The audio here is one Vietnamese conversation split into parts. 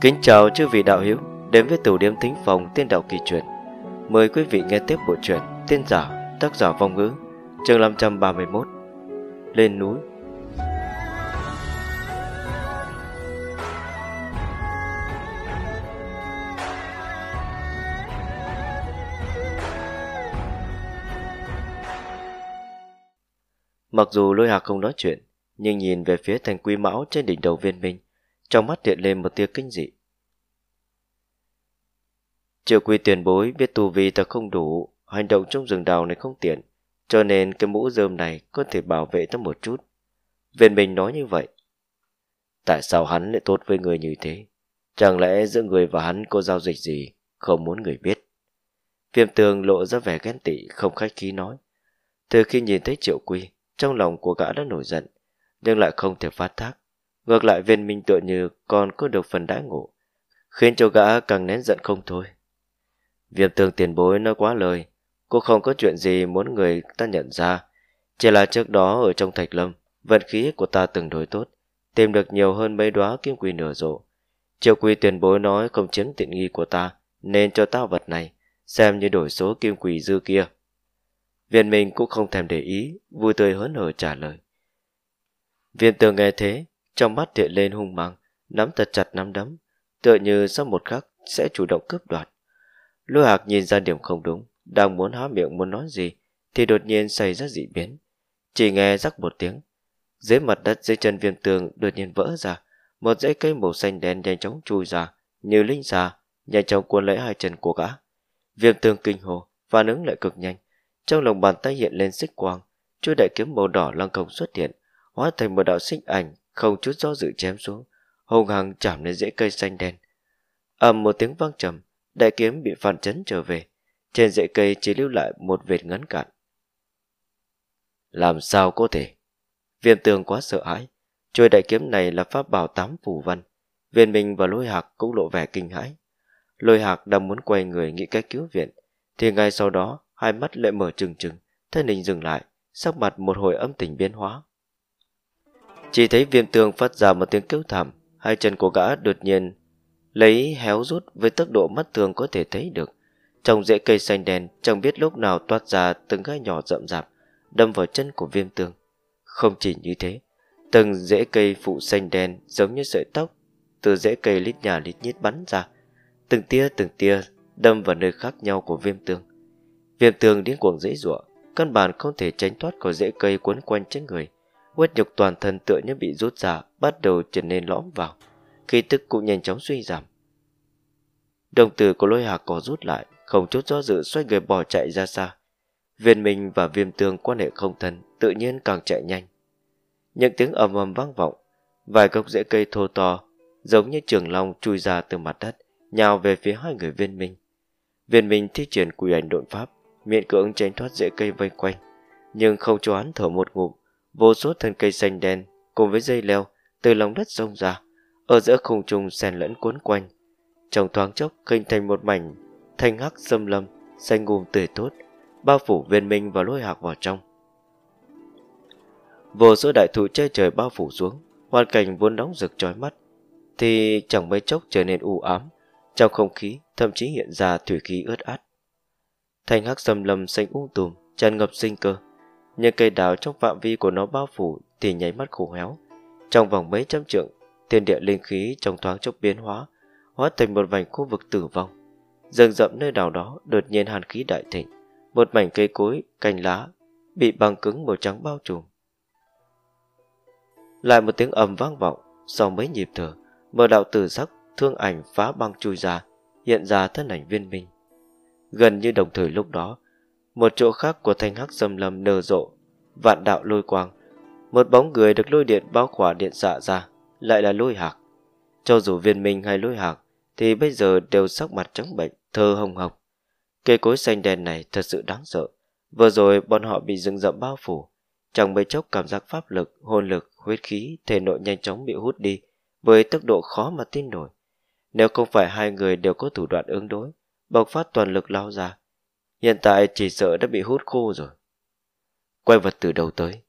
Kính chào chư vị đạo hữu đến với tủ điểm thính phòng tiên đạo kỳ truyền. Mời quý vị nghe tiếp bộ truyện Tiên giả, tác giả vong ngữ, chương 531. Lên núi. Mặc dù lôi hạc không nói chuyện, nhưng nhìn về phía thành quy mão trên đỉnh đầu viên minh, trong mắt hiện lên một tia kinh dị. Triệu quy tiền bối biết tu vi ta không đủ, hành động trong rừng đào này không tiện, cho nên cái mũ rơm này có thể bảo vệ ta một chút. Viên mình nói như vậy. Tại sao hắn lại tốt với người như thế? Chẳng lẽ giữa người và hắn có giao dịch gì, không muốn người biết? Viêm tường lộ ra vẻ ghen tị, không khách khí nói. Từ khi nhìn thấy triệu quy, trong lòng của gã đã nổi giận, nhưng lại không thể phát thác Ngược lại viên minh tựa như còn có được phần đãi ngộ, khiến cho gã càng nén giận không thôi. Viêm tường tiền bối nói quá lời, cô không có chuyện gì muốn người ta nhận ra. Chỉ là trước đó ở trong thạch lâm, vận khí của ta từng đối tốt, tìm được nhiều hơn mấy đóa kim quy nở rộ. Triệu quy tiền bối nói không chiếm tiện nghi của ta, nên cho ta vật này, xem như đổi số kim quỷ dư kia. Viên Minh cũng không thèm để ý, vui tươi hớn hở trả lời. Viên tường nghe thế, trong mắt hiện lên hung mang, nắm thật chặt nắm đấm, tựa như sau một khắc sẽ chủ động cướp đoạt. Lôi Hạc nhìn ra điểm không đúng, đang muốn há miệng muốn nói gì, thì đột nhiên xảy ra dị biến. Chỉ nghe rắc một tiếng, dưới mặt đất dưới chân viêm tường đột nhiên vỡ ra, một dãy cây màu xanh đen nhanh chóng chui ra, như linh xà, nhanh chóng cuốn lấy hai chân của gã. Viêm tường kinh hồ, phản ứng lại cực nhanh, trong lòng bàn tay hiện lên xích quang, chuôi đại kiếm màu đỏ lăng không xuất hiện, hóa thành một đạo xích ảnh không chút do dự chém xuống, hùng hằng chạm lên rễ cây xanh đen. ầm một tiếng vang trầm, đại kiếm bị phản chấn trở về, trên rễ cây chỉ lưu lại một vệt ngắn cạn. Làm sao có thể? Viêm tường quá sợ hãi, trôi đại kiếm này là pháp bảo tám phù văn, viên minh và lôi hạc cũng lộ vẻ kinh hãi. Lôi hạc đang muốn quay người nghĩ cách cứu viện, thì ngay sau đó hai mắt lại mở trừng trừng, thân hình dừng lại, sắc mặt một hồi âm tình biến hóa, chỉ thấy viêm tường phát ra một tiếng kêu thảm, hai chân của gã đột nhiên lấy héo rút với tốc độ mắt thường có thể thấy được. Trong rễ cây xanh đen chẳng biết lúc nào toát ra từng gai nhỏ rậm rạp, đâm vào chân của viêm tường. Không chỉ như thế, từng rễ cây phụ xanh đen giống như sợi tóc, từ rễ cây lít nhà lít nhít bắn ra, từng tia từng tia đâm vào nơi khác nhau của viêm tường. Viêm tường điên cuồng dễ dụa, căn bản không thể tránh thoát khỏi rễ cây quấn quanh trên người huyết nhục toàn thân tựa như bị rút ra bắt đầu trở nên lõm vào khí tức cũng nhanh chóng suy giảm đồng tử của lôi hạc có rút lại không chút do dự xoay người bỏ chạy ra xa viên minh và viêm tương quan hệ không thân tự nhiên càng chạy nhanh những tiếng ầm ầm vang vọng vài gốc rễ cây thô to giống như trường long chui ra từ mặt đất nhào về phía hai người viên minh viên minh thi triển quỷ ảnh độn pháp miệng cưỡng tránh thoát rễ cây vây quanh nhưng không cho hắn thở một ngụm vô số thân cây xanh đen cùng với dây leo từ lòng đất rông ra, ở giữa khung trùng xen lẫn cuốn quanh. Trong thoáng chốc hình thành một mảnh thanh hắc xâm lâm, xanh ngùm tươi tốt, bao phủ viên minh và lôi hạc vào trong. Vô số đại thụ che trời bao phủ xuống, hoàn cảnh vốn nóng rực chói mắt, thì chẳng mấy chốc trở nên u ám, trong không khí thậm chí hiện ra thủy khí ướt át. Thanh hắc xâm lâm xanh um tùm, tràn ngập sinh cơ, nhưng cây đào trong phạm vi của nó bao phủ thì nháy mắt khô héo. Trong vòng mấy trăm trượng, thiên địa linh khí trong thoáng chốc biến hóa, hóa thành một vành khu vực tử vong. Rừng rậm nơi đào đó đột nhiên hàn khí đại thịnh, một mảnh cây cối, cành lá bị băng cứng màu trắng bao trùm. Lại một tiếng ầm vang vọng, sau mấy nhịp thở, một đạo tử sắc thương ảnh phá băng chui ra, hiện ra thân ảnh viên minh. Gần như đồng thời lúc đó, một chỗ khác của thành hắc dầm lầm nở rộ, vạn đạo lôi quang. Một bóng người được lôi điện bao khỏa điện xạ ra, lại là lôi hạc. Cho dù viên minh hay lôi hạc, thì bây giờ đều sắc mặt trắng bệnh, thơ hồng hộc. Cây cối xanh đen này thật sự đáng sợ. Vừa rồi bọn họ bị rừng rậm bao phủ, chẳng mấy chốc cảm giác pháp lực, hồn lực, huyết khí, thể nội nhanh chóng bị hút đi, với tốc độ khó mà tin nổi. Nếu không phải hai người đều có thủ đoạn ứng đối, bộc phát toàn lực lao ra, Hiện tại chỉ sợ đã bị hút khô rồi. Quay vật từ đầu tới.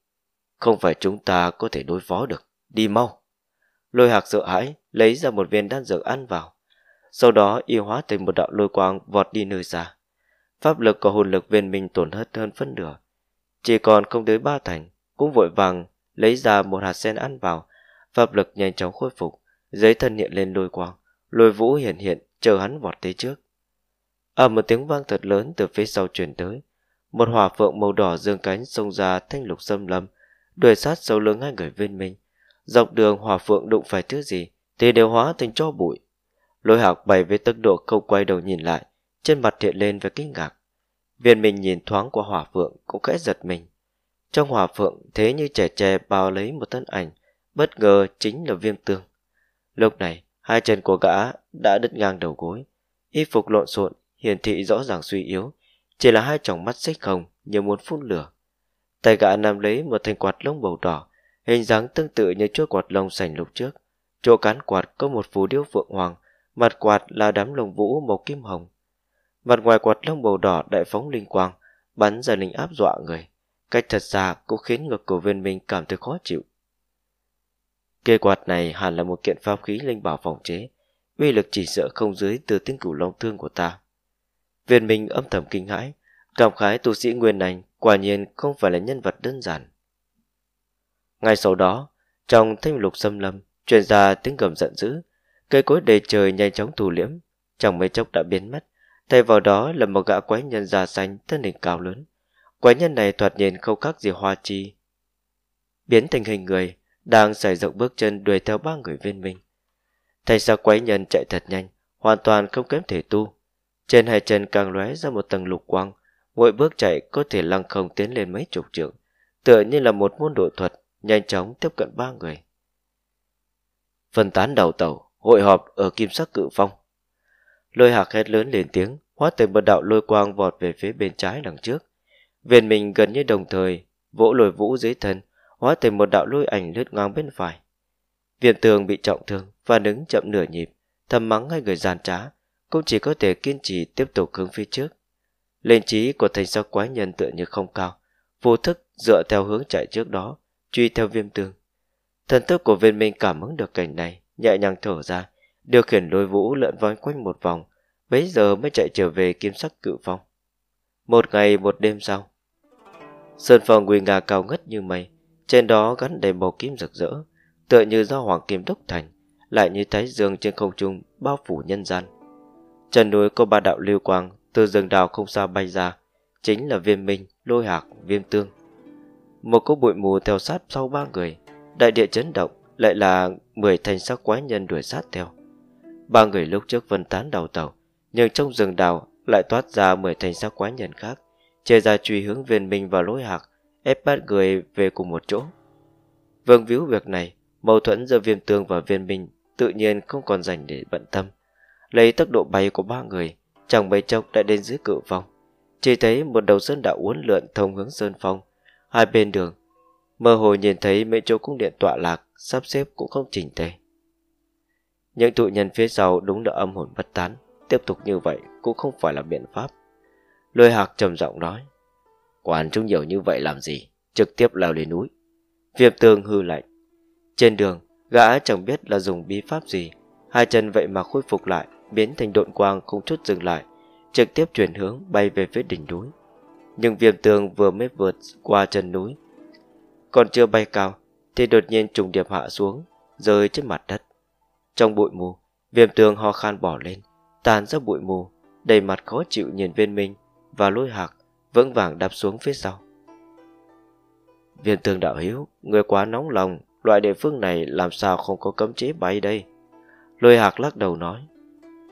Không phải chúng ta có thể đối phó được. Đi mau. Lôi hạc sợ hãi, lấy ra một viên đan dược ăn vào. Sau đó y hóa thành một đạo lôi quang vọt đi nơi xa. Pháp lực và hồn lực viên minh tổn hết hơn phân nửa. Chỉ còn không tới ba thành, cũng vội vàng lấy ra một hạt sen ăn vào. Pháp lực nhanh chóng khôi phục, giấy thân hiện lên lôi quang. Lôi vũ hiện hiện, chờ hắn vọt tới trước ở một tiếng vang thật lớn từ phía sau truyền tới một hỏa phượng màu đỏ dương cánh xông ra thanh lục xâm lâm đuổi sát sâu lưng hai người viên minh dọc đường hỏa phượng đụng phải thứ gì thì đều hóa thành cho bụi lôi học bay với tốc độ không quay đầu nhìn lại trên mặt hiện lên với kinh ngạc viên minh nhìn thoáng qua hỏa phượng cũng khẽ giật mình trong hỏa phượng thế như trẻ tre bao lấy một thân ảnh bất ngờ chính là viêm tương lúc này hai chân của gã đã đứt ngang đầu gối y phục lộn xộn hiển thị rõ ràng suy yếu, chỉ là hai tròng mắt xích hồng như muốn phun lửa. Tay gã nắm lấy một thanh quạt lông màu đỏ, hình dáng tương tự như chuỗi quạt lông sành lục trước. Chỗ cán quạt có một phù điêu phượng hoàng, mặt quạt là đám lông vũ màu kim hồng. Mặt ngoài quạt lông màu đỏ đại phóng linh quang, bắn ra linh áp dọa người. Cách thật xa cũng khiến ngực của viên minh cảm thấy khó chịu. Cây quạt này hẳn là một kiện pháp khí linh bảo phòng chế, uy lực chỉ sợ không dưới từ tiếng cửu long thương của ta. Viên Minh âm thầm kinh hãi, cảm khái tu sĩ Nguyên Anh quả nhiên không phải là nhân vật đơn giản. Ngay sau đó, trong thanh lục xâm lâm, truyền ra tiếng gầm giận dữ, cây cối đầy trời nhanh chóng thù liễm, chẳng mấy chốc đã biến mất, thay vào đó là một gã quái nhân già xanh thân hình cao lớn. Quái nhân này thoạt nhìn không khác gì hoa chi. Biến thành hình người, đang xảy rộng bước chân đuổi theo ba người viên minh. Thay sao quái nhân chạy thật nhanh, hoàn toàn không kém thể tu. Trên hai chân càng lóe ra một tầng lục quang, mỗi bước chạy có thể lăng không tiến lên mấy chục trượng, tựa như là một môn độ thuật, nhanh chóng tiếp cận ba người. Phân tán đầu tàu, hội họp ở kim sắc cự phong. Lôi hạc hét lớn lên tiếng, hóa thành một đạo lôi quang vọt về phía bên trái đằng trước. Viền mình gần như đồng thời, vỗ lồi vũ dưới thân, hóa thành một đạo lôi ảnh lướt ngang bên phải. Viền tường bị trọng thương, và đứng chậm nửa nhịp, thầm mắng hai người gian trá, cũng chỉ có thể kiên trì tiếp tục hướng phía trước. Lên trí của thành sao quái nhân tựa như không cao, vô thức dựa theo hướng chạy trước đó, truy theo viêm tương. Thần thức của viên minh cảm ứng được cảnh này, nhẹ nhàng thở ra, điều khiển lôi vũ lợn vòng quanh một vòng, bấy giờ mới chạy trở về kiếm sắc cự phong. Một ngày một đêm sau, sơn phòng nguy nga cao ngất như mây, trên đó gắn đầy màu kim rực rỡ, tựa như do hoàng kim đúc thành, lại như thái dương trên không trung bao phủ nhân gian. Chân núi có ba đạo lưu quang từ rừng đào không xa bay ra, chính là Viêm minh, lôi hạc, viêm tương. Một cỗ bụi mù theo sát sau ba người, đại địa chấn động, lại là mười thành sắc quái nhân đuổi sát theo. Ba người lúc trước vân tán đầu tàu, nhưng trong rừng đào lại toát ra mười thành sắc quái nhân khác, chia ra truy hướng viên minh và lối hạc, ép bắt người về cùng một chỗ. Vương víu việc này, mâu thuẫn giữa viêm tương và viên minh tự nhiên không còn dành để bận tâm. Lấy tốc độ bay của ba người Chẳng mấy chốc đã đến dưới cự phong Chỉ thấy một đầu sơn đạo uốn lượn thông hướng sơn phong Hai bên đường Mơ hồ nhìn thấy mấy chỗ cung điện tọa lạc Sắp xếp cũng không chỉnh tề Những tụ nhân phía sau đúng là âm hồn bất tán Tiếp tục như vậy cũng không phải là biện pháp Lôi hạc trầm giọng nói Quản chúng nhiều như vậy làm gì Trực tiếp leo lên núi Viêm tường hư lạnh Trên đường gã chẳng biết là dùng bí pháp gì Hai chân vậy mà khôi phục lại biến thành độn quang không chút dừng lại, trực tiếp chuyển hướng bay về phía đỉnh núi. Nhưng viêm tường vừa mới vượt qua chân núi, còn chưa bay cao thì đột nhiên trùng điệp hạ xuống, rơi trên mặt đất. Trong bụi mù, viêm tường ho khan bỏ lên, tàn ra bụi mù, đầy mặt khó chịu nhìn viên minh và lôi hạc vững vàng đạp xuống phía sau. Viêm tường đạo hiếu, người quá nóng lòng, loại địa phương này làm sao không có cấm chế bay đây? Lôi hạc lắc đầu nói.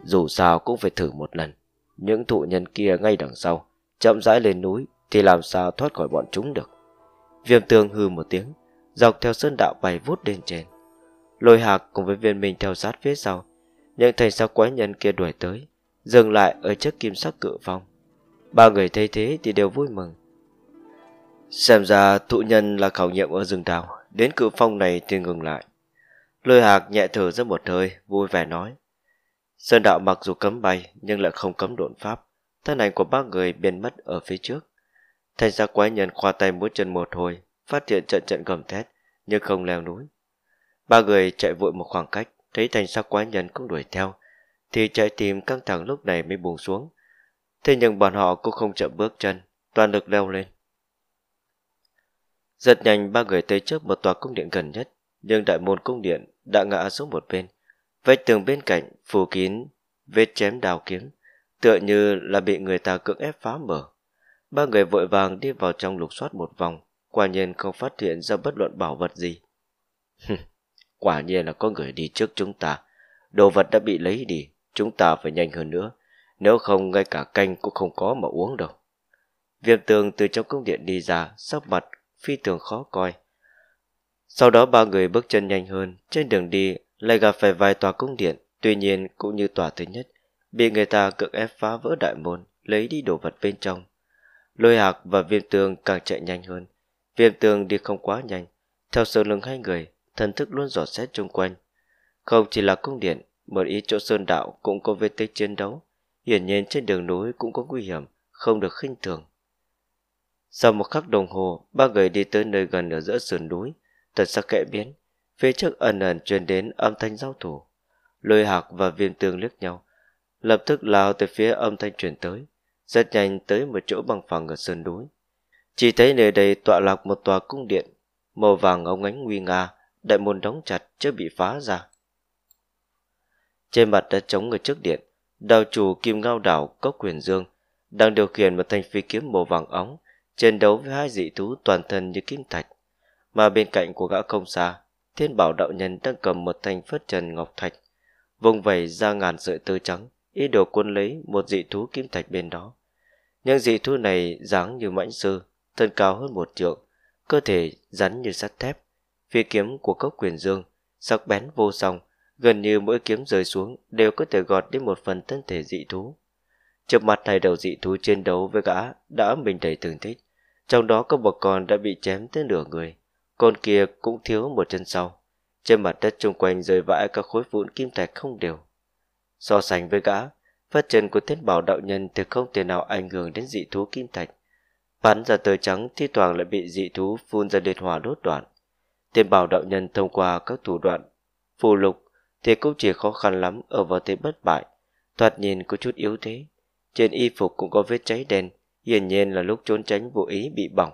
Dù sao cũng phải thử một lần Những thụ nhân kia ngay đằng sau Chậm rãi lên núi Thì làm sao thoát khỏi bọn chúng được Viêm tường hư một tiếng Dọc theo sơn đạo bay vút lên trên Lôi hạc cùng với viên minh theo sát phía sau Những thầy sao quái nhân kia đuổi tới Dừng lại ở trước kim sắc cự phong Ba người thấy thế thì đều vui mừng Xem ra thụ nhân là khảo nghiệm ở rừng đào Đến cự phong này thì ngừng lại Lôi hạc nhẹ thở ra một hơi Vui vẻ nói Sơn đạo mặc dù cấm bay nhưng lại không cấm độn pháp, thân ảnh của ba người biến mất ở phía trước. Thành ra quái nhân khoa tay múa chân một hồi, phát hiện trận trận gầm thét, nhưng không leo núi. Ba người chạy vội một khoảng cách, thấy thành ra quái nhân cũng đuổi theo, thì chạy tìm căng thẳng lúc này mới buông xuống. Thế nhưng bọn họ cũng không chậm bước chân, toàn lực leo lên. giật nhanh ba người tới trước một tòa cung điện gần nhất, nhưng đại môn cung điện đã ngã xuống một bên. Vách tường bên cạnh phủ kín vết chém đào kiếm, tựa như là bị người ta cưỡng ép phá mở. Ba người vội vàng đi vào trong lục soát một vòng, quả nhiên không phát hiện ra bất luận bảo vật gì. quả nhiên là có người đi trước chúng ta. Đồ vật đã bị lấy đi, chúng ta phải nhanh hơn nữa. Nếu không ngay cả canh cũng không có mà uống đâu. Viêm tường từ trong cung điện đi ra, sắc mặt phi thường khó coi. Sau đó ba người bước chân nhanh hơn, trên đường đi lại gặp phải vài tòa cung điện, tuy nhiên cũng như tòa thứ nhất, bị người ta cưỡng ép phá vỡ đại môn, lấy đi đồ vật bên trong. Lôi hạc và viêm tường càng chạy nhanh hơn. Viêm tường đi không quá nhanh, theo sau lưng hai người, thần thức luôn dò xét chung quanh. Không chỉ là cung điện, một ý chỗ sơn đạo cũng có vết tích chiến đấu. Hiển nhiên trên đường núi cũng có nguy hiểm, không được khinh thường. Sau một khắc đồng hồ, ba người đi tới nơi gần ở giữa sườn núi, thật sắc kẽ biến, phía trước ẩn ẩn truyền đến âm thanh giao thủ lôi hạc và viêm tương liếc nhau lập tức lao tới phía âm thanh truyền tới rất nhanh tới một chỗ bằng phẳng ở sơn núi chỉ thấy nơi đây tọa lạc một tòa cung điện màu vàng ống ánh nguy nga đại môn đóng chặt chưa bị phá ra trên mặt đất chống ở trước điện đào chủ kim ngao đảo cốc quyền dương đang điều khiển một thanh phi kiếm màu vàng óng chiến đấu với hai dị thú toàn thân như kim thạch mà bên cạnh của gã không xa thiên bảo đạo nhân đang cầm một thanh phất trần ngọc thạch, vùng vẩy ra ngàn sợi tơ trắng, ý đồ cuốn lấy một dị thú kim thạch bên đó. Nhưng dị thú này dáng như mãnh sư, thân cao hơn một trượng, cơ thể rắn như sắt thép, phi kiếm của cốc quyền dương, sắc bén vô song, gần như mỗi kiếm rơi xuống đều có thể gọt đi một phần thân thể dị thú. Chợp mặt thay đầu dị thú chiến đấu với gã đã mình đầy thương tích, trong đó có một con đã bị chém tới nửa người. Con kia cũng thiếu một chân sau. Trên mặt đất chung quanh rơi vãi các khối vụn kim thạch không đều. So sánh với gã, phát chân của thiên bảo đạo nhân thì không thể nào ảnh hưởng đến dị thú kim thạch. Bắn ra tờ trắng thi toàn lại bị dị thú phun ra liệt hòa đốt đoạn. Thiên bảo đạo nhân thông qua các thủ đoạn phù lục thì cũng chỉ khó khăn lắm ở vào thế bất bại, thoạt nhìn có chút yếu thế. Trên y phục cũng có vết cháy đen, hiển nhiên là lúc trốn tránh vô ý bị bỏng.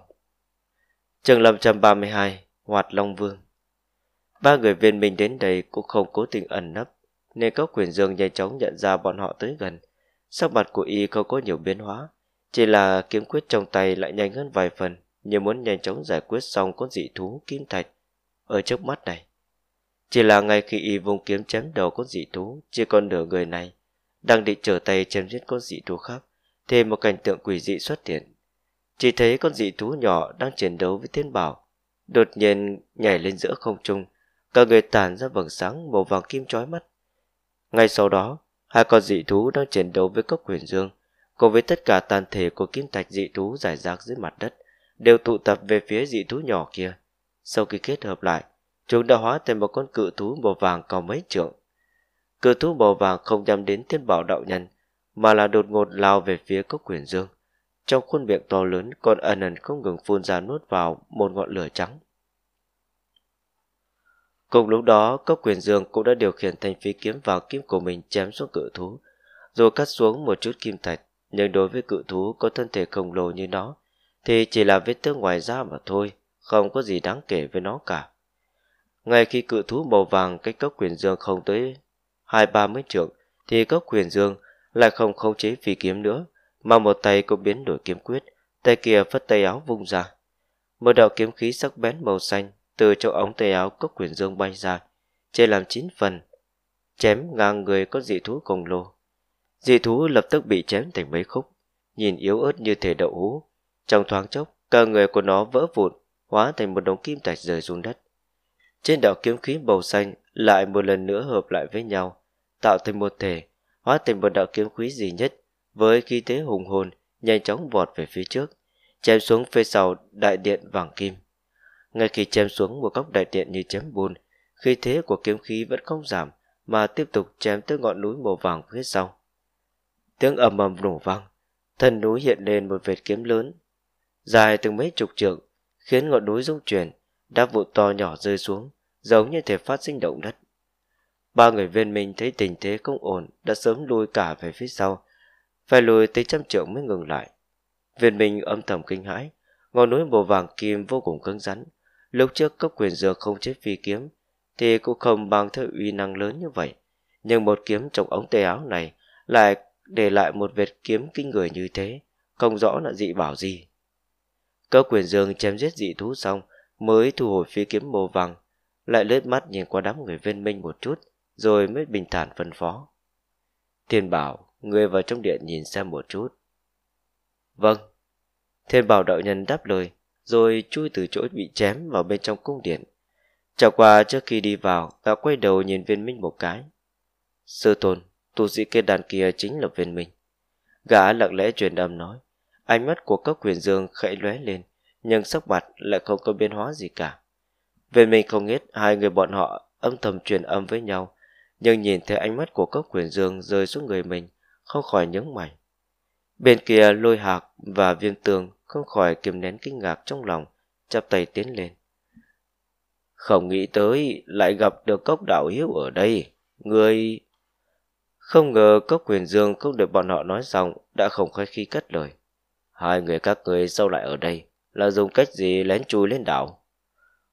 Trường 532 Hoạt Long Vương Ba người viên minh đến đây cũng không cố tình ẩn nấp Nên các quyền dương nhanh chóng nhận ra bọn họ tới gần Sắc mặt của y không có nhiều biến hóa Chỉ là kiếm quyết trong tay lại nhanh hơn vài phần Như muốn nhanh chóng giải quyết xong con dị thú kim thạch Ở trước mắt này Chỉ là ngay khi y vùng kiếm chém đầu con dị thú Chỉ còn nửa người này Đang định trở tay chém giết con dị thú khác Thì một cảnh tượng quỷ dị xuất hiện chỉ thấy con dị thú nhỏ đang chiến đấu với thiên bảo, đột nhiên nhảy lên giữa không trung, cả người tản ra vầng sáng màu vàng kim chói mắt. Ngay sau đó, hai con dị thú đang chiến đấu với cốc quyền dương, cùng với tất cả tàn thể của kim thạch dị thú giải rác dưới mặt đất, đều tụ tập về phía dị thú nhỏ kia. Sau khi kết hợp lại, chúng đã hóa thành một con cự thú màu vàng cao mấy trượng. Cự thú màu vàng không nhắm đến thiên bảo đạo nhân, mà là đột ngột lao về phía cốc quyền dương. Trong khuôn miệng to lớn, con ẩn ẩn không ngừng phun ra nuốt vào một ngọn lửa trắng. Cùng lúc đó, cốc quyền dương cũng đã điều khiển thanh phi kiếm vào kiếm của mình chém xuống cự thú, rồi cắt xuống một chút kim thạch. Nhưng đối với cự thú có thân thể khổng lồ như nó, thì chỉ là vết thương ngoài da mà thôi, không có gì đáng kể với nó cả. Ngay khi cự thú màu vàng cách cốc quyền dương không tới hai ba mươi trượng, thì cốc quyền dương lại không khống chế phi kiếm nữa, mà một tay cô biến đổi kiếm quyết tay kia phất tay áo vung ra một đạo kiếm khí sắc bén màu xanh từ chỗ ống tay áo có quyền dương bay ra chia làm chín phần chém ngang người có dị thú khổng lồ dị thú lập tức bị chém thành mấy khúc nhìn yếu ớt như thể đậu hú. trong thoáng chốc cả người của nó vỡ vụn hóa thành một đống kim tạch rời xuống đất trên đạo kiếm khí màu xanh lại một lần nữa hợp lại với nhau tạo thành một thể hóa thành một đạo kiếm khí duy nhất với khí thế hùng hồn nhanh chóng vọt về phía trước chém xuống phía sau đại điện vàng kim ngay khi chém xuống một góc đại điện như chém bùn khí thế của kiếm khí vẫn không giảm mà tiếp tục chém tới ngọn núi màu vàng phía sau tiếng ầm ầm nổ vang thân núi hiện lên một vệt kiếm lớn dài từng mấy chục trượng khiến ngọn núi rung chuyển đáp vụ to nhỏ rơi xuống giống như thể phát sinh động đất ba người viên minh thấy tình thế không ổn đã sớm lui cả về phía sau phải lùi tới trăm trượng mới ngừng lại. Viên Minh âm thầm kinh hãi, ngọn núi màu vàng kim vô cùng cứng rắn. Lúc trước cấp quyền dược không chết phi kiếm, thì cũng không bằng thứ uy năng lớn như vậy. Nhưng một kiếm trong ống tay áo này lại để lại một vệt kiếm kinh người như thế, không rõ là dị bảo gì. Cơ quyền dương chém giết dị thú xong, mới thu hồi phi kiếm màu vàng, lại lướt mắt nhìn qua đám người viên minh một chút, rồi mới bình thản phân phó. Thiên bảo, Người vào trong điện nhìn xem một chút Vâng Thiên bảo đạo nhân đáp lời Rồi chui từ chỗ bị chém vào bên trong cung điện Trải qua trước khi đi vào Đã quay đầu nhìn viên minh một cái Sư tôn Tu sĩ kia đàn kia chính là viên minh Gã lặng lẽ truyền âm nói Ánh mắt của các quyền dương khẽ lóe lên Nhưng sắc mặt lại không có biến hóa gì cả Viên minh không biết Hai người bọn họ âm thầm truyền âm với nhau Nhưng nhìn thấy ánh mắt của các quyền dương rơi xuống người mình không khỏi nhướng mày. Bên kia lôi hạc và viêm tường không khỏi kiềm nén kinh ngạc trong lòng, chắp tay tiến lên. Không nghĩ tới lại gặp được cốc đạo hiếu ở đây. Người... Không ngờ cốc quyền dương không được bọn họ nói xong đã không khai khi cất lời. Hai người các người sau lại ở đây là dùng cách gì lén chui lên đảo.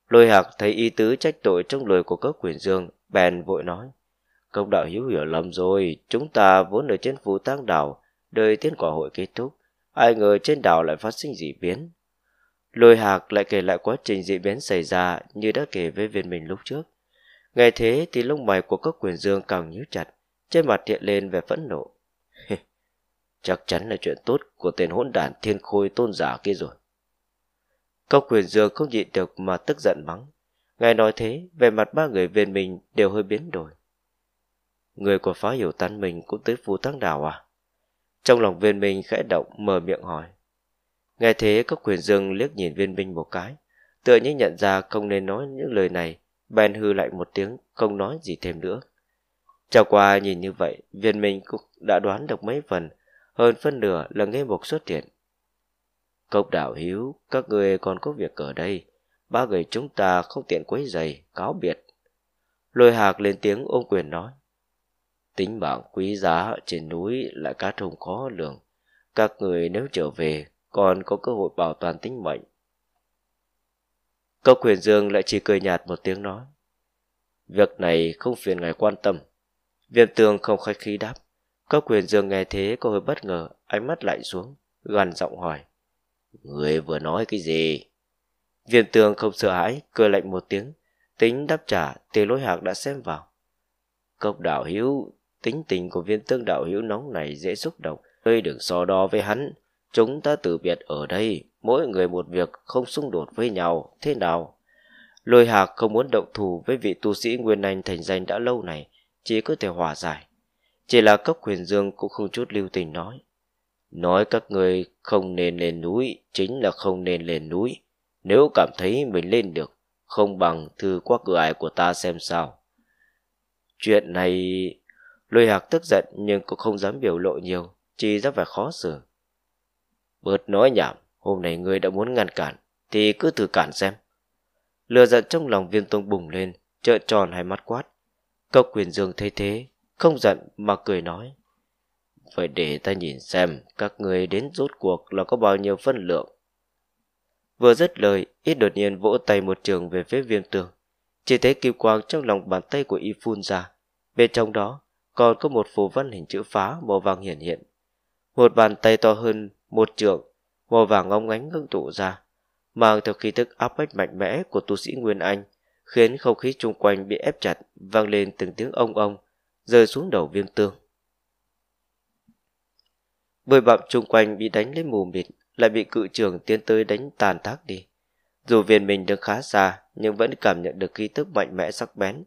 Lôi hạc thấy ý tứ trách tội trong lời của cốc quyền dương, bèn vội nói. Công đạo hiểu hiểu lầm rồi, chúng ta vốn ở trên phù tang đảo, đời tiên quả hội kết thúc, ai ngờ trên đảo lại phát sinh dị biến. Lôi Hạc lại kể lại quá trình dị biến xảy ra như đã kể với viên mình lúc trước. Nghe thế thì lông mày của các quyền dương càng nhíu chặt, trên mặt hiện lên vẻ phẫn nộ. Chắc chắn là chuyện tốt của tên hỗn đản thiên khôi tôn giả kia rồi. Các quyền dương không nhịn được mà tức giận mắng. ngài nói thế, về mặt ba người viên mình đều hơi biến đổi. Người của phá hiểu tán mình cũng tới Phú Tăng Đảo à? Trong lòng viên minh khẽ động mở miệng hỏi. Nghe thế các quyền dương liếc nhìn viên minh một cái. Tựa như nhận ra không nên nói những lời này. Ben hư lại một tiếng không nói gì thêm nữa. Trải qua nhìn như vậy, viên minh cũng đã đoán được mấy phần, hơn phân nửa là nghe một xuất hiện. Cốc đảo hiếu, các người còn có việc ở đây, ba người chúng ta không tiện quấy giày, cáo biệt. Lôi hạc lên tiếng ôm quyền nói tính mạng quý giá trên núi lại cá trùng khó lường. Các người nếu trở về còn có cơ hội bảo toàn tính mệnh. Cốc huyền dương lại chỉ cười nhạt một tiếng nói. Việc này không phiền ngài quan tâm. Viêm tường không khách khí đáp. Cốc huyền dương nghe thế có hơi bất ngờ, ánh mắt lạnh xuống, gằn giọng hỏi. Người vừa nói cái gì? Viêm tường không sợ hãi, cười lạnh một tiếng. Tính đáp trả, tề lối hạc đã xem vào. Cốc đảo hiếu Tính tình của viên tương đạo hữu nóng này dễ xúc động, ngươi đừng so đo với hắn. Chúng ta từ biệt ở đây, mỗi người một việc không xung đột với nhau, thế nào? Lôi Hạc không muốn động thù với vị tu sĩ Nguyên Anh thành danh đã lâu này, chỉ có thể hòa giải. Chỉ là cấp huyền dương cũng không chút lưu tình nói. Nói các ngươi không nên lên núi, chính là không nên lên núi. Nếu cảm thấy mình lên được, không bằng thư qua cửa ải của ta xem sao. Chuyện này Lôi hạc tức giận nhưng cũng không dám biểu lộ nhiều, chỉ rất vẻ khó xử. Bớt nói nhảm, hôm nay ngươi đã muốn ngăn cản, thì cứ thử cản xem. Lừa giận trong lòng viêm tông bùng lên, trợn tròn hai mắt quát. Cốc quyền dương thấy thế, không giận mà cười nói. Vậy để ta nhìn xem các người đến rốt cuộc là có bao nhiêu phân lượng. Vừa dứt lời, ít đột nhiên vỗ tay một trường về phía viêm tường. Chỉ thấy kim quang trong lòng bàn tay của y phun ra. Bên trong đó còn có một phù văn hình chữ phá màu vàng hiển hiện. Một bàn tay to hơn một trượng, màu vàng ngóng ánh ngưng tụ ra, mang theo khí tức áp bách mạnh mẽ của tu sĩ Nguyên Anh, khiến không khí chung quanh bị ép chặt, vang lên từng tiếng ông ông, rơi xuống đầu viêm tương. Bơi bặm chung quanh bị đánh lên mù mịt, lại bị cự trường tiến tới đánh tàn tác đi. Dù viên mình đứng khá xa, nhưng vẫn cảm nhận được khí tức mạnh mẽ sắc bén,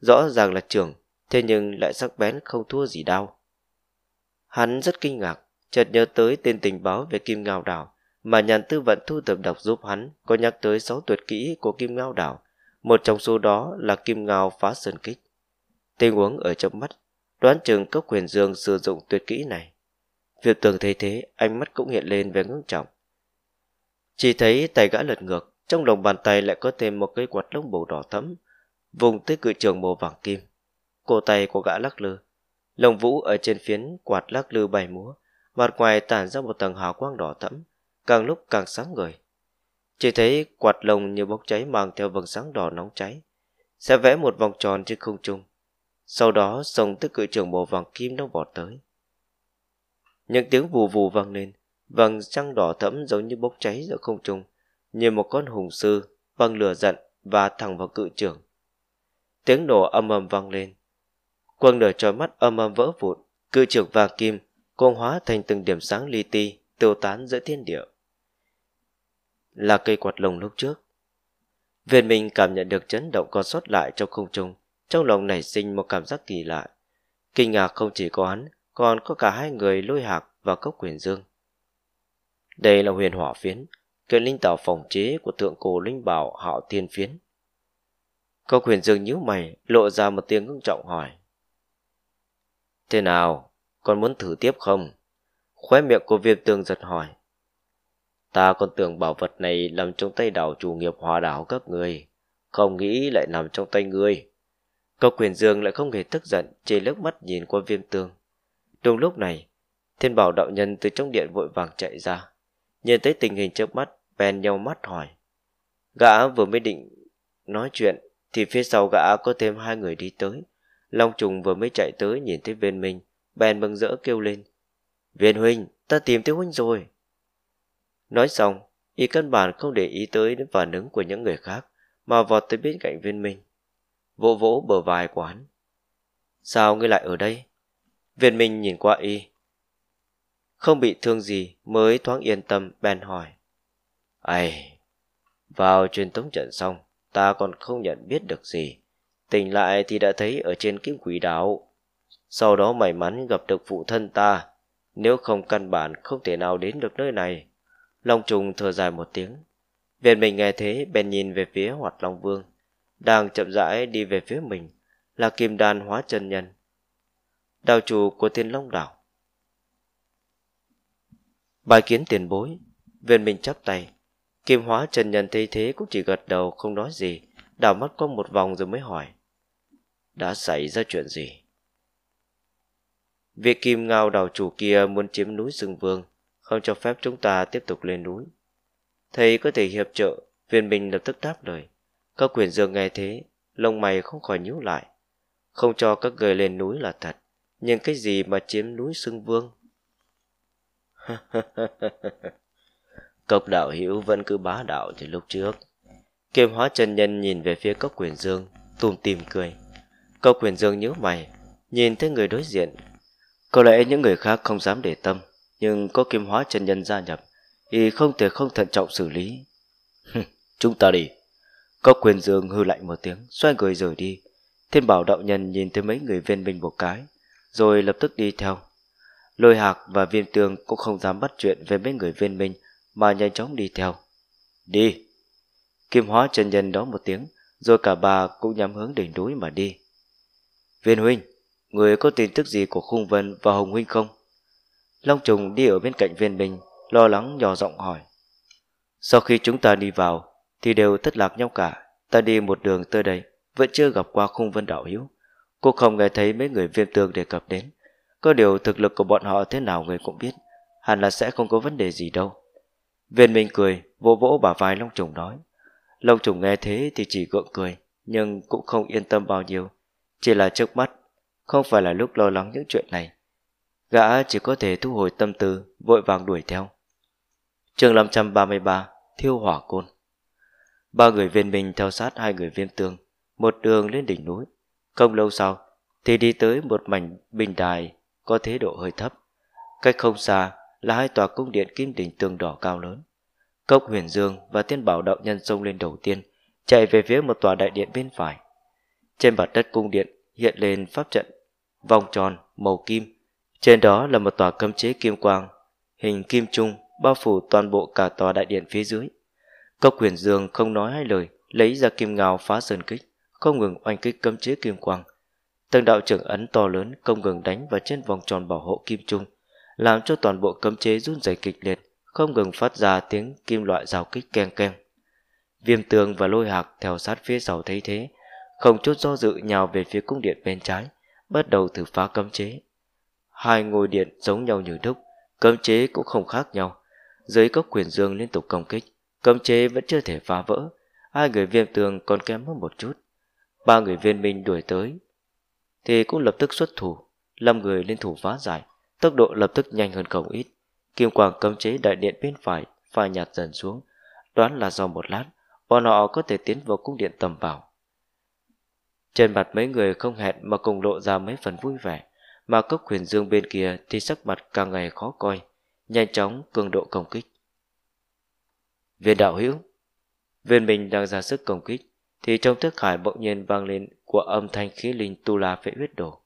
rõ ràng là trường thế nhưng lại sắc bén không thua gì đau. Hắn rất kinh ngạc, chợt nhớ tới tên tình báo về Kim Ngao Đảo mà nhàn tư vận thu thập đọc giúp hắn có nhắc tới sáu tuyệt kỹ của Kim Ngao Đảo, một trong số đó là Kim Ngao phá sơn kích. Tình huống ở trong mắt, đoán chừng cấp quyền dương sử dụng tuyệt kỹ này. Việc tưởng thấy thế, ánh mắt cũng hiện lên về ngưng trọng. Chỉ thấy tay gã lật ngược, trong lòng bàn tay lại có thêm một cây quạt lông bầu đỏ thẫm, vùng tới cự trường màu vàng kim cổ tay của gã lắc lư. Lồng vũ ở trên phiến quạt lắc lư bảy múa, mặt ngoài tản ra một tầng hào quang đỏ thẫm, càng lúc càng sáng ngời. Chỉ thấy quạt lồng như bốc cháy mang theo vầng sáng đỏ nóng cháy, sẽ vẽ một vòng tròn trên không trung. Sau đó sông tức cự trưởng màu vàng kim nó vọt tới. Những tiếng vù vù vang lên, vầng sáng đỏ thẫm giống như bốc cháy giữa không trung, như một con hùng sư, văng lửa giận và thẳng vào cự trưởng. Tiếng nổ âm ầm vang lên, Quang nở trói mắt âm âm vỡ vụn, cự trưởng vàng kim, cũng hóa thành từng điểm sáng li ti, tiêu tán giữa thiên địa. Là cây quạt lồng lúc trước. Viên Minh cảm nhận được chấn động còn sót lại trong không trung, trong lòng nảy sinh một cảm giác kỳ lạ. Kinh ngạc không chỉ có hắn, còn có cả hai người lôi hạc và cốc quyền dương. Đây là huyền hỏa phiến, kiện linh tạo phòng chế của thượng cổ linh bảo hạo Thiên phiến. Cốc quyền dương nhíu mày, lộ ra một tiếng ngưng trọng hỏi. Thế nào, con muốn thử tiếp không? Khóe miệng của viêm tường giật hỏi. Ta còn tưởng bảo vật này nằm trong tay đảo chủ nghiệp hòa đảo các người. Không nghĩ lại nằm trong tay ngươi. Cậu quyền dương lại không hề tức giận chỉ nước mắt nhìn qua viêm tường. Đúng lúc này, thiên bảo đạo nhân từ trong điện vội vàng chạy ra. Nhìn thấy tình hình trước mắt, bèn nhau mắt hỏi. Gã vừa mới định nói chuyện thì phía sau gã có thêm hai người đi tới Long trùng vừa mới chạy tới nhìn thấy viên minh, bèn mừng rỡ kêu lên. Viên huynh, ta tìm thấy huynh rồi. Nói xong, y căn bản không để ý tới đến phản ứng của những người khác, mà vọt tới bên cạnh viên minh. Vỗ vỗ bờ vai của hắn. Sao ngươi lại ở đây? Viên minh nhìn qua y. Không bị thương gì mới thoáng yên tâm bèn hỏi. Ây, vào truyền tống trận xong, ta còn không nhận biết được gì. Tỉnh lại thì đã thấy ở trên kiếm quỷ đảo. Sau đó may mắn gặp được phụ thân ta, nếu không căn bản không thể nào đến được nơi này. Long trùng thở dài một tiếng. Viện mình nghe thế bèn nhìn về phía hoạt Long Vương, đang chậm rãi đi về phía mình, là kim đan hóa chân nhân. Đạo chủ của thiên long đảo. Bài kiến tiền bối, viên mình chắp tay. Kim hóa chân nhân thấy thế cũng chỉ gật đầu không nói gì, đảo mắt qua một vòng rồi mới hỏi đã xảy ra chuyện gì. Việc kim ngao đảo chủ kia muốn chiếm núi rừng vương, không cho phép chúng ta tiếp tục lên núi. Thầy có thể hiệp trợ, viên minh lập tức đáp lời. Các quyền dương nghe thế, lông mày không khỏi nhíu lại. Không cho các người lên núi là thật, nhưng cái gì mà chiếm núi xưng vương? Cốc đạo hữu vẫn cứ bá đạo như lúc trước. Kiêm hóa chân nhân nhìn về phía cốc quyền dương, tùm tìm cười. Câu quyền dương nhíu mày, nhìn thấy người đối diện. Có lẽ những người khác không dám để tâm, nhưng có kim hóa chân nhân gia nhập, y không thể không thận trọng xử lý. Chúng ta đi. Có quyền dương hư lạnh một tiếng, xoay người rời đi. Thiên bảo đạo nhân nhìn thấy mấy người viên binh một cái, rồi lập tức đi theo. Lôi hạc và viên tường cũng không dám bắt chuyện về mấy người viên minh mà nhanh chóng đi theo. Đi! Kim hóa chân nhân đó một tiếng, rồi cả bà cũng nhắm hướng đỉnh núi mà đi. Viên huynh, người có tin tức gì của Khung Vân và Hồng huynh không? Long Trùng đi ở bên cạnh viên Bình lo lắng nhỏ giọng hỏi. Sau khi chúng ta đi vào, thì đều thất lạc nhau cả. Ta đi một đường tới đây, vẫn chưa gặp qua Khung Vân Đạo hữu. Cô không nghe thấy mấy người viêm tường đề cập đến. Có điều thực lực của bọn họ thế nào người cũng biết, hẳn là sẽ không có vấn đề gì đâu. Viên Minh cười, vỗ vỗ bả vai Long Trùng nói. Long Trùng nghe thế thì chỉ gượng cười, nhưng cũng không yên tâm bao nhiêu, chỉ là trước mắt Không phải là lúc lo lắng những chuyện này Gã chỉ có thể thu hồi tâm tư Vội vàng đuổi theo chương 533 Thiêu hỏa côn Ba người viên minh theo sát hai người viêm tương Một đường lên đỉnh núi Không lâu sau thì đi tới một mảnh bình đài Có thế độ hơi thấp Cách không xa là hai tòa cung điện kim đỉnh tường đỏ cao lớn Cốc huyền dương và tiên bảo đạo nhân xông lên đầu tiên Chạy về phía một tòa đại điện bên phải Trên mặt đất cung điện hiện lên pháp trận vòng tròn màu kim trên đó là một tòa cấm chế kim quang hình kim trung bao phủ toàn bộ cả tòa đại điện phía dưới cốc quyền dương không nói hai lời lấy ra kim ngào phá sơn kích không ngừng oanh kích cấm chế kim quang Tầng đạo trưởng ấn to lớn không ngừng đánh vào trên vòng tròn bảo hộ kim trung làm cho toàn bộ cấm chế run rẩy kịch liệt không ngừng phát ra tiếng kim loại rào kích keng keng viêm tường và lôi hạc theo sát phía sau thấy thế không chút do dự nhào về phía cung điện bên trái, bắt đầu thử phá cấm chế. Hai ngôi điện giống nhau như đúc, cấm chế cũng không khác nhau. Dưới cốc quyền dương liên tục công kích, cấm chế vẫn chưa thể phá vỡ, hai người viêm tường còn kém hơn một chút. Ba người viên minh đuổi tới, thì cũng lập tức xuất thủ, năm người liên thủ phá giải, tốc độ lập tức nhanh hơn không ít. Kim quang cấm chế đại điện bên phải phai nhạt dần xuống, đoán là do một lát, bọn họ có thể tiến vào cung điện tầm bảo. Trên mặt mấy người không hẹn mà cùng lộ ra mấy phần vui vẻ, mà cốc huyền dương bên kia thì sắc mặt càng ngày khó coi, nhanh chóng cường độ công kích. Viên đạo hữu Viên mình đang ra sức công kích, thì trong thức hải bỗng nhiên vang lên của âm thanh khí linh tu la phệ huyết đổ.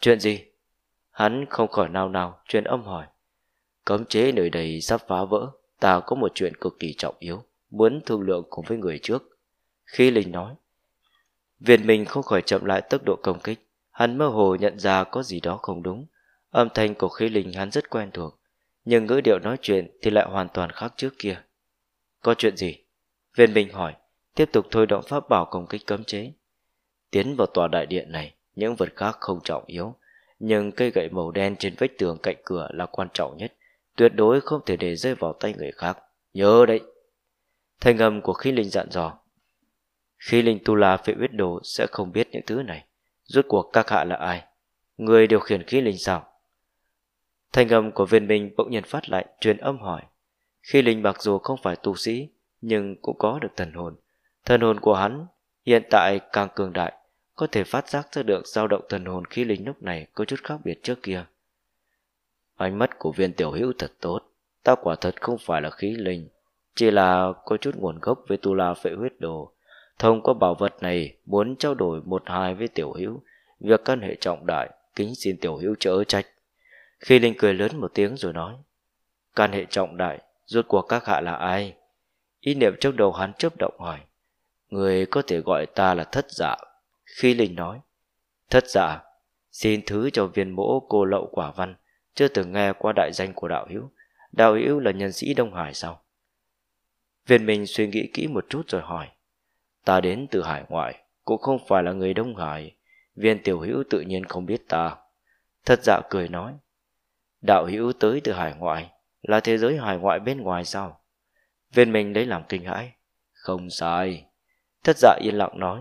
Chuyện gì? Hắn không khỏi nào nào truyền âm hỏi. Cấm chế nơi đây sắp phá vỡ, ta có một chuyện cực kỳ trọng yếu, muốn thương lượng cùng với người trước. Khí linh nói, Viên Minh không khỏi chậm lại tốc độ công kích, hắn mơ hồ nhận ra có gì đó không đúng. Âm thanh của khí linh hắn rất quen thuộc, nhưng ngữ điệu nói chuyện thì lại hoàn toàn khác trước kia. Có chuyện gì? Viên Minh hỏi, tiếp tục thôi động pháp bảo công kích cấm chế. Tiến vào tòa đại điện này, những vật khác không trọng yếu, nhưng cây gậy màu đen trên vách tường cạnh cửa là quan trọng nhất, tuyệt đối không thể để rơi vào tay người khác. Nhớ đấy! Thanh âm của khí linh dặn dò, khi Linh Tu La phệ huyết đồ sẽ không biết những thứ này. Rốt cuộc các hạ là ai? Người điều khiển khí linh sao? Thanh âm của viên minh bỗng nhiên phát lại truyền âm hỏi. Khi linh mặc dù không phải tu sĩ, nhưng cũng có được thần hồn. Thần hồn của hắn hiện tại càng cường đại, có thể phát giác ra được dao động thần hồn khí linh lúc này có chút khác biệt trước kia. Ánh mắt của viên tiểu hữu thật tốt, ta quả thật không phải là khí linh, chỉ là có chút nguồn gốc với tu la phệ huyết đồ, Thông qua bảo vật này muốn trao đổi một hai với tiểu hữu, việc căn hệ trọng đại, kính xin tiểu hữu chớ trách. Khi Linh cười lớn một tiếng rồi nói, căn hệ trọng đại, rốt cuộc các hạ là ai? Ý niệm trong đầu hắn chớp động hỏi, người có thể gọi ta là thất giả. Dạ? Khi Linh nói, thất giả, dạ, xin thứ cho viên mỗ cô lậu quả văn, chưa từng nghe qua đại danh của đạo hữu. Đạo hữu là nhân sĩ Đông Hải sao? Viên mình suy nghĩ kỹ một chút rồi hỏi, Ta đến từ hải ngoại, cũng không phải là người Đông Hải. Viên tiểu hữu tự nhiên không biết ta. Thật dạ cười nói. Đạo hữu tới từ hải ngoại, là thế giới hải ngoại bên ngoài sao? Viên mình lấy làm kinh hãi. Không sai. Thất dạ yên lặng nói.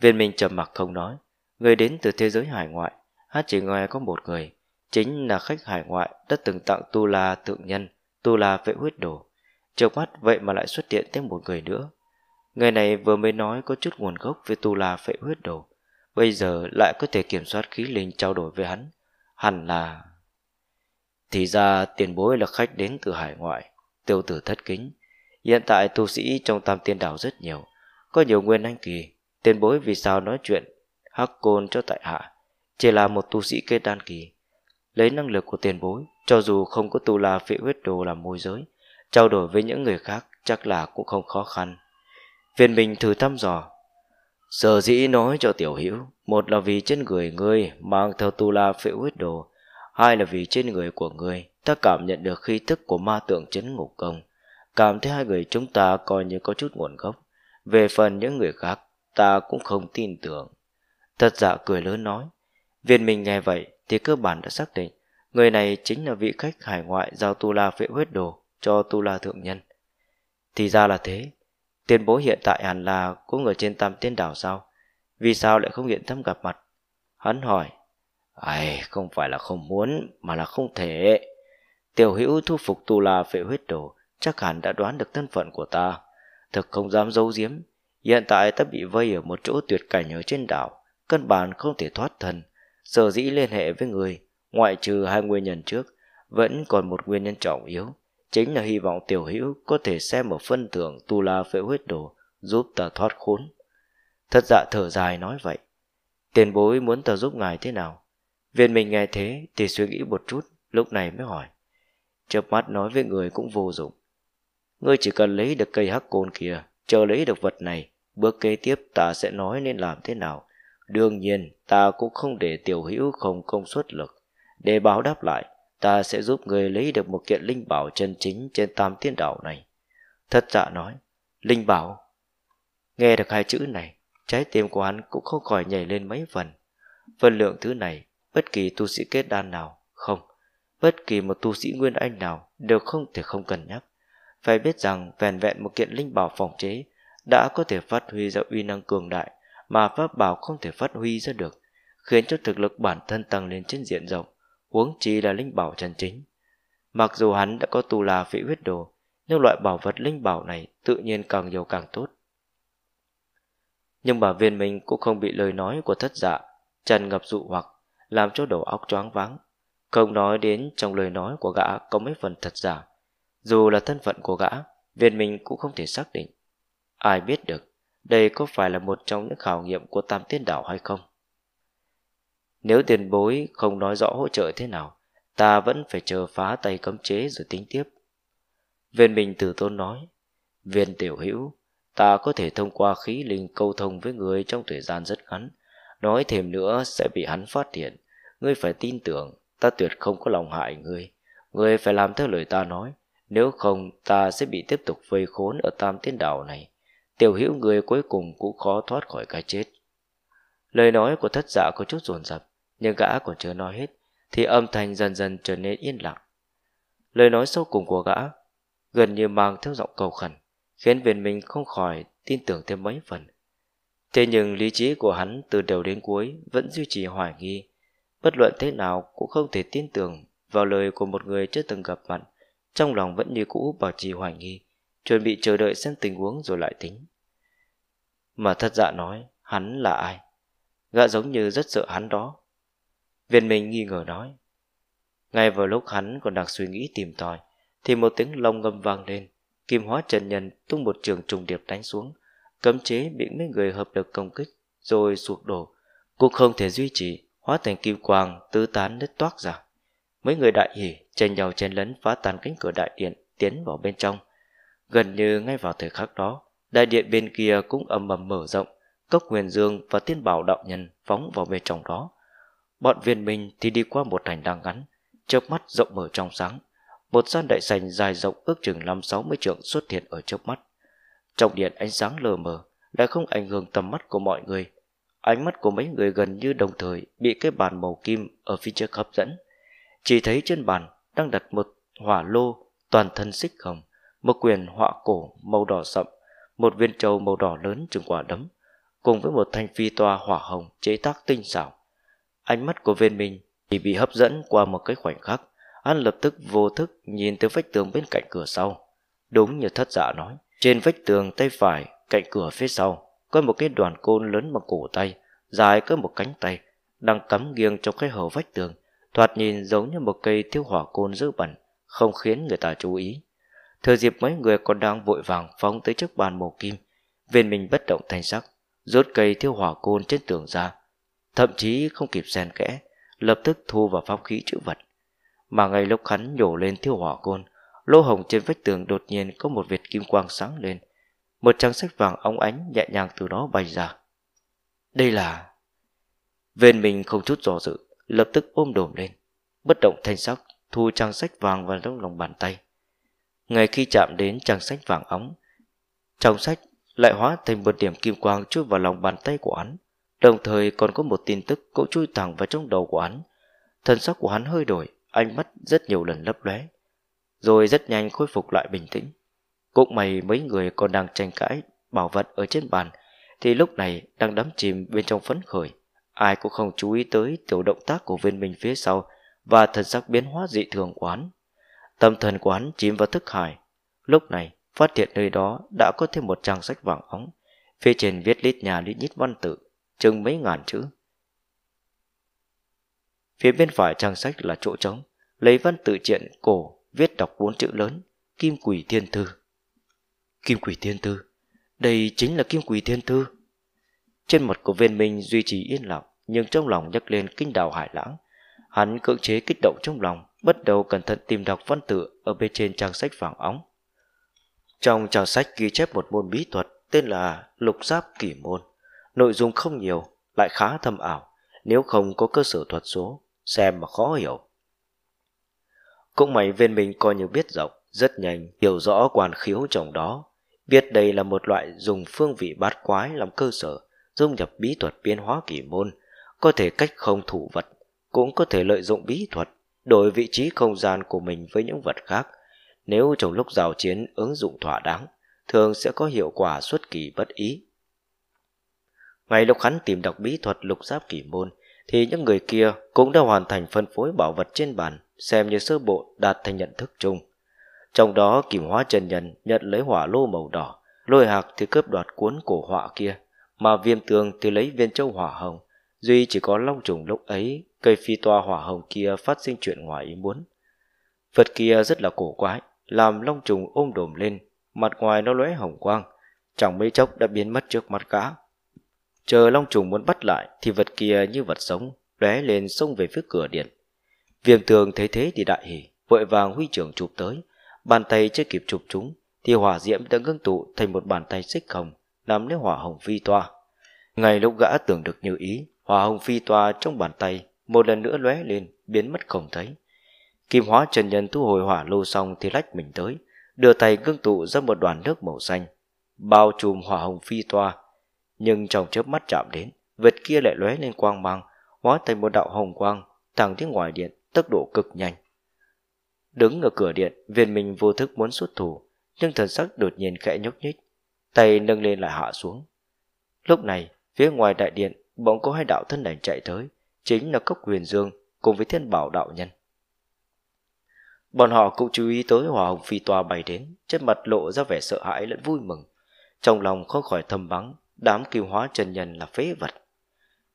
Viên mình trầm mặc không nói. Người đến từ thế giới hải ngoại, hát chỉ nghe có một người, chính là khách hải ngoại đã từng tặng Tu La tượng Nhân, Tu La Vệ Huyết Đồ. Trước mắt vậy mà lại xuất hiện thêm một người nữa. Người này vừa mới nói có chút nguồn gốc về tu la phệ huyết đồ. Bây giờ lại có thể kiểm soát khí linh trao đổi với hắn. Hẳn là... Thì ra tiền bối là khách đến từ hải ngoại, tiêu tử thất kính. Hiện tại tu sĩ trong tam tiên đảo rất nhiều. Có nhiều nguyên anh kỳ, tiền bối vì sao nói chuyện, hắc côn cho tại hạ. Chỉ là một tu sĩ kết đan kỳ. Lấy năng lực của tiền bối, cho dù không có tu la phệ huyết đồ làm môi giới, trao đổi với những người khác chắc là cũng không khó khăn. Viên Minh thử thăm dò. Sở dĩ nói cho Tiểu Hữu một là vì trên người ngươi mang theo tu la phễu huyết đồ, hai là vì trên người của ngươi ta cảm nhận được khí thức của ma tượng chấn ngục công, cảm thấy hai người chúng ta coi như có chút nguồn gốc. Về phần những người khác, ta cũng không tin tưởng. Thật dạ cười lớn nói, viên Minh nghe vậy thì cơ bản đã xác định, người này chính là vị khách hải ngoại giao tu la phễu huyết đồ cho tu la thượng nhân. Thì ra là thế, Tiền bố hiện tại hẳn là cũng ở trên tam tiên đảo sao? Vì sao lại không hiện tâm gặp mặt? Hắn hỏi. Ai, không phải là không muốn, mà là không thể. Tiểu hữu thu phục tu la phệ huyết đồ, chắc hẳn đã đoán được thân phận của ta. Thực không dám giấu giếm. Hiện tại ta bị vây ở một chỗ tuyệt cảnh ở trên đảo, căn bản không thể thoát thân. Sở dĩ liên hệ với người, ngoại trừ hai nguyên nhân trước, vẫn còn một nguyên nhân trọng yếu chính là hy vọng tiểu hữu có thể xem ở phân thưởng tu la phệ huyết đồ giúp ta thoát khốn. Thật dạ thở dài nói vậy. Tiền bối muốn ta giúp ngài thế nào? Viên mình nghe thế thì suy nghĩ một chút, lúc này mới hỏi. Chớp mắt nói với người cũng vô dụng. Ngươi chỉ cần lấy được cây hắc côn kia, chờ lấy được vật này, bước kế tiếp ta sẽ nói nên làm thế nào. Đương nhiên, ta cũng không để tiểu hữu không công suất lực. Để báo đáp lại, ta sẽ giúp người lấy được một kiện linh bảo chân chính trên tam tiên đảo này. Thất dạ nói, linh bảo. Nghe được hai chữ này, trái tim của hắn cũng không khỏi nhảy lên mấy phần. Phần lượng thứ này, bất kỳ tu sĩ kết đan nào, không, bất kỳ một tu sĩ nguyên anh nào đều không thể không cần nhắc. Phải biết rằng vẹn vẹn một kiện linh bảo phòng chế đã có thể phát huy ra uy năng cường đại mà pháp bảo không thể phát huy ra được, khiến cho thực lực bản thân tăng lên trên diện rộng huống chi là linh bảo chân chính. Mặc dù hắn đã có tu la phỉ huyết đồ, nhưng loại bảo vật linh bảo này tự nhiên càng nhiều càng tốt. Nhưng bà viên mình cũng không bị lời nói của thất dạ, trần ngập dụ hoặc, làm cho đầu óc choáng váng. Không nói đến trong lời nói của gã có mấy phần thật giả. Dù là thân phận của gã, viên mình cũng không thể xác định. Ai biết được, đây có phải là một trong những khảo nghiệm của tam tiên đảo hay không? Nếu tiền bối không nói rõ hỗ trợ thế nào, ta vẫn phải chờ phá tay cấm chế rồi tính tiếp. Viên Minh Tử Tôn nói, Viên Tiểu Hữu ta có thể thông qua khí linh câu thông với người trong thời gian rất ngắn. Nói thêm nữa sẽ bị hắn phát hiện. Ngươi phải tin tưởng, ta tuyệt không có lòng hại ngươi. Ngươi phải làm theo lời ta nói, nếu không ta sẽ bị tiếp tục vây khốn ở tam tiên đảo này. Tiểu hữu người cuối cùng cũng khó thoát khỏi cái chết. Lời nói của thất giả có chút dồn rập. Nhưng gã còn chưa nói hết Thì âm thanh dần dần trở nên yên lặng Lời nói sâu cùng của gã Gần như mang theo giọng cầu khẩn Khiến viên mình không khỏi tin tưởng thêm mấy phần Thế nhưng lý trí của hắn từ đầu đến cuối Vẫn duy trì hoài nghi Bất luận thế nào cũng không thể tin tưởng Vào lời của một người chưa từng gặp mặt Trong lòng vẫn như cũ bảo trì hoài nghi Chuẩn bị chờ đợi xem tình huống rồi lại tính Mà thật dạ nói Hắn là ai Gã giống như rất sợ hắn đó Viên Minh nghi ngờ nói. Ngay vào lúc hắn còn đang suy nghĩ tìm tòi, thì một tiếng lông ngâm vang lên. Kim hóa trần nhân tung một trường trùng điệp đánh xuống, cấm chế bị mấy người hợp lực công kích, rồi sụp đổ. Cũng không thể duy trì, hóa thành kim quang, tứ tán nứt toác ra. Mấy người đại hỉ chen nhau chen lấn phá tan cánh cửa đại điện, tiến vào bên trong. Gần như ngay vào thời khắc đó, đại điện bên kia cũng ầm ầm mở rộng, cốc huyền dương và tiên bảo đạo nhân phóng vào bên trong đó Bọn viên mình thì đi qua một hành lang ngắn, chớp mắt rộng mở trong sáng. Một gian đại sành dài rộng ước chừng 5-60 trượng xuất hiện ở chớp mắt. Trong điện ánh sáng lờ mờ, đã không ảnh hưởng tầm mắt của mọi người. Ánh mắt của mấy người gần như đồng thời bị cái bàn màu kim ở phía trước hấp dẫn. Chỉ thấy trên bàn đang đặt một hỏa lô toàn thân xích hồng, một quyền họa cổ màu đỏ sậm, một viên trầu màu đỏ lớn chừng quả đấm, cùng với một thanh phi toa hỏa hồng chế tác tinh xảo. Ánh mắt của viên mình chỉ bị hấp dẫn qua một cái khoảnh khắc. Hắn lập tức vô thức nhìn tới vách tường bên cạnh cửa sau. Đúng như thất giả nói, trên vách tường tay phải, cạnh cửa phía sau, có một cái đoàn côn lớn bằng cổ tay, dài cỡ một cánh tay, đang cắm nghiêng trong cái hở vách tường, thoạt nhìn giống như một cây thiêu hỏa côn dữ bẩn, không khiến người ta chú ý. Thừa dịp mấy người còn đang vội vàng phóng tới trước bàn mổ kim, viên mình bất động thanh sắc, rốt cây thiêu hỏa côn trên tường ra, thậm chí không kịp xen kẽ, lập tức thu vào pháp khí chữ vật. Mà ngay lúc hắn nhổ lên thiêu hỏa côn, lỗ hồng trên vách tường đột nhiên có một vệt kim quang sáng lên. Một trang sách vàng óng ánh nhẹ nhàng từ đó bay ra. Đây là... Viên mình không chút do dự, lập tức ôm đồm lên. Bất động thanh sắc, thu trang sách vàng vào trong lòng bàn tay. Ngay khi chạm đến trang sách vàng óng, trong sách lại hóa thành một điểm kim quang chui vào lòng bàn tay của hắn Đồng thời còn có một tin tức cũng chui thẳng vào trong đầu của hắn. Thần sắc của hắn hơi đổi, ánh mắt rất nhiều lần lấp lóe, rồi rất nhanh khôi phục lại bình tĩnh. Cũng mày mấy người còn đang tranh cãi bảo vật ở trên bàn thì lúc này đang đắm chìm bên trong phấn khởi. Ai cũng không chú ý tới tiểu động tác của viên minh phía sau và thần sắc biến hóa dị thường của hắn. Tâm thần của hắn chìm vào thức hải. Lúc này, phát hiện nơi đó đã có thêm một trang sách vàng óng. Phía trên viết lít nhà lít nhít văn tự chừng mấy ngàn chữ. Phía bên phải trang sách là chỗ trống, lấy văn tự truyện cổ viết đọc bốn chữ lớn, Kim Quỷ Thiên Thư. Kim Quỷ Thiên Thư, đây chính là Kim Quỷ Thiên Thư. Trên mặt của viên minh duy trì yên lặng, nhưng trong lòng nhắc lên kinh đào hải lãng. Hắn cưỡng chế kích động trong lòng, bắt đầu cẩn thận tìm đọc văn tự ở bên trên trang sách vàng óng. Trong trang sách ghi chép một môn bí thuật tên là lục giáp kỷ môn nội dung không nhiều, lại khá thâm ảo, nếu không có cơ sở thuật số, xem mà khó hiểu. Cũng may viên mình coi như biết rộng, rất nhanh, hiểu rõ quan khiếu trong đó, biết đây là một loại dùng phương vị bát quái làm cơ sở, dung nhập bí thuật biến hóa kỳ môn, có thể cách không thủ vật, cũng có thể lợi dụng bí thuật, đổi vị trí không gian của mình với những vật khác. Nếu trong lúc giao chiến ứng dụng thỏa đáng, thường sẽ có hiệu quả xuất kỳ bất ý. Ngay lúc hắn tìm đọc bí thuật lục giáp kỷ môn, thì những người kia cũng đã hoàn thành phân phối bảo vật trên bàn, xem như sơ bộ đạt thành nhận thức chung. Trong đó kìm hóa chân nhân nhận lấy hỏa lô màu đỏ, lôi hạc thì cướp đoạt cuốn cổ họa kia, mà viêm tường thì lấy viên châu hỏa hồng. Duy chỉ có long trùng lúc ấy, cây phi toa hỏa hồng kia phát sinh chuyện ngoài ý muốn. Vật kia rất là cổ quái, làm long trùng ôm đồm lên, mặt ngoài nó lóe hồng quang, chẳng mấy chốc đã biến mất trước mặt cá. Chờ long trùng muốn bắt lại thì vật kia như vật sống, lóe lên xông về phía cửa điện. Viêm tường thấy thế thì đại hỉ, vội vàng huy trưởng chụp tới. Bàn tay chưa kịp chụp chúng thì hỏa diễm đã ngưng tụ thành một bàn tay xích hồng, nắm lấy hỏa hồng phi toa. Ngay lúc gã tưởng được như ý, hỏa hồng phi toa trong bàn tay một lần nữa lóe lên, biến mất không thấy. Kim hóa trần nhân thu hồi hỏa lô xong thì lách mình tới, đưa tay ngưng tụ ra một đoàn nước màu xanh, bao trùm hỏa hồng phi toa nhưng trong chớp mắt chạm đến, vệt kia lại lóe lên quang mang, hóa thành một đạo hồng quang, thẳng đến ngoài điện, tốc độ cực nhanh. Đứng ở cửa điện, viên mình vô thức muốn xuất thủ, nhưng thần sắc đột nhiên khẽ nhúc nhích, tay nâng lên lại hạ xuống. Lúc này, phía ngoài đại điện, bỗng có hai đạo thân ảnh chạy tới, chính là Cốc Huyền Dương cùng với Thiên Bảo đạo nhân. Bọn họ cũng chú ý tới hỏa hồng phi toa bay đến, trên mặt lộ ra vẻ sợ hãi lẫn vui mừng, trong lòng không khỏi thầm bắn, đám kim hóa chân nhân là phế vật.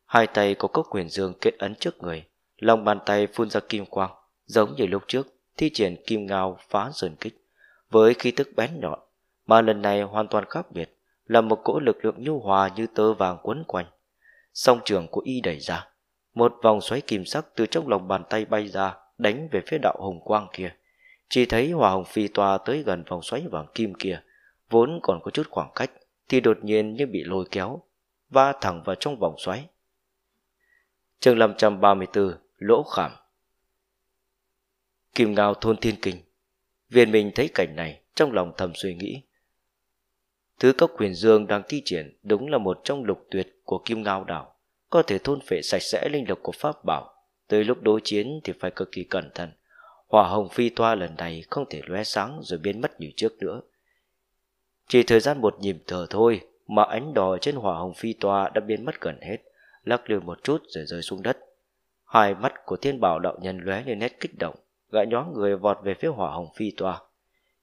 Hai tay có cốc quyền dương kết ấn trước người, lòng bàn tay phun ra kim quang, giống như lúc trước, thi triển kim ngao phá sơn kích, với khí tức bén nhọn, mà lần này hoàn toàn khác biệt, là một cỗ lực lượng nhu hòa như tơ vàng quấn quanh. Song trường của y đẩy ra, một vòng xoáy kim sắc từ trong lòng bàn tay bay ra, đánh về phía đạo hồng quang kia. Chỉ thấy hỏa hồng phi toa tới gần vòng xoáy vàng kim kia, vốn còn có chút khoảng cách, thì đột nhiên như bị lôi kéo, va thẳng vào trong vòng xoáy. Chương 534 Lỗ Khảm Kim Ngao thôn thiên kinh Viên mình thấy cảnh này trong lòng thầm suy nghĩ. Thứ cấp quyền dương đang thi triển đúng là một trong lục tuyệt của Kim Ngao đảo, có thể thôn phệ sạch sẽ linh lực của Pháp bảo. Tới lúc đối chiến thì phải cực kỳ cẩn thận. Hỏa hồng phi toa lần này không thể lóe sáng rồi biến mất như trước nữa. Chỉ thời gian một nhịp thở thôi mà ánh đỏ trên hỏa hồng phi toa đã biến mất gần hết, lắc lư một chút rồi rơi xuống đất. Hai mắt của thiên bảo đạo nhân lóe lên nét kích động, gã nhóm người vọt về phía hỏa hồng phi toa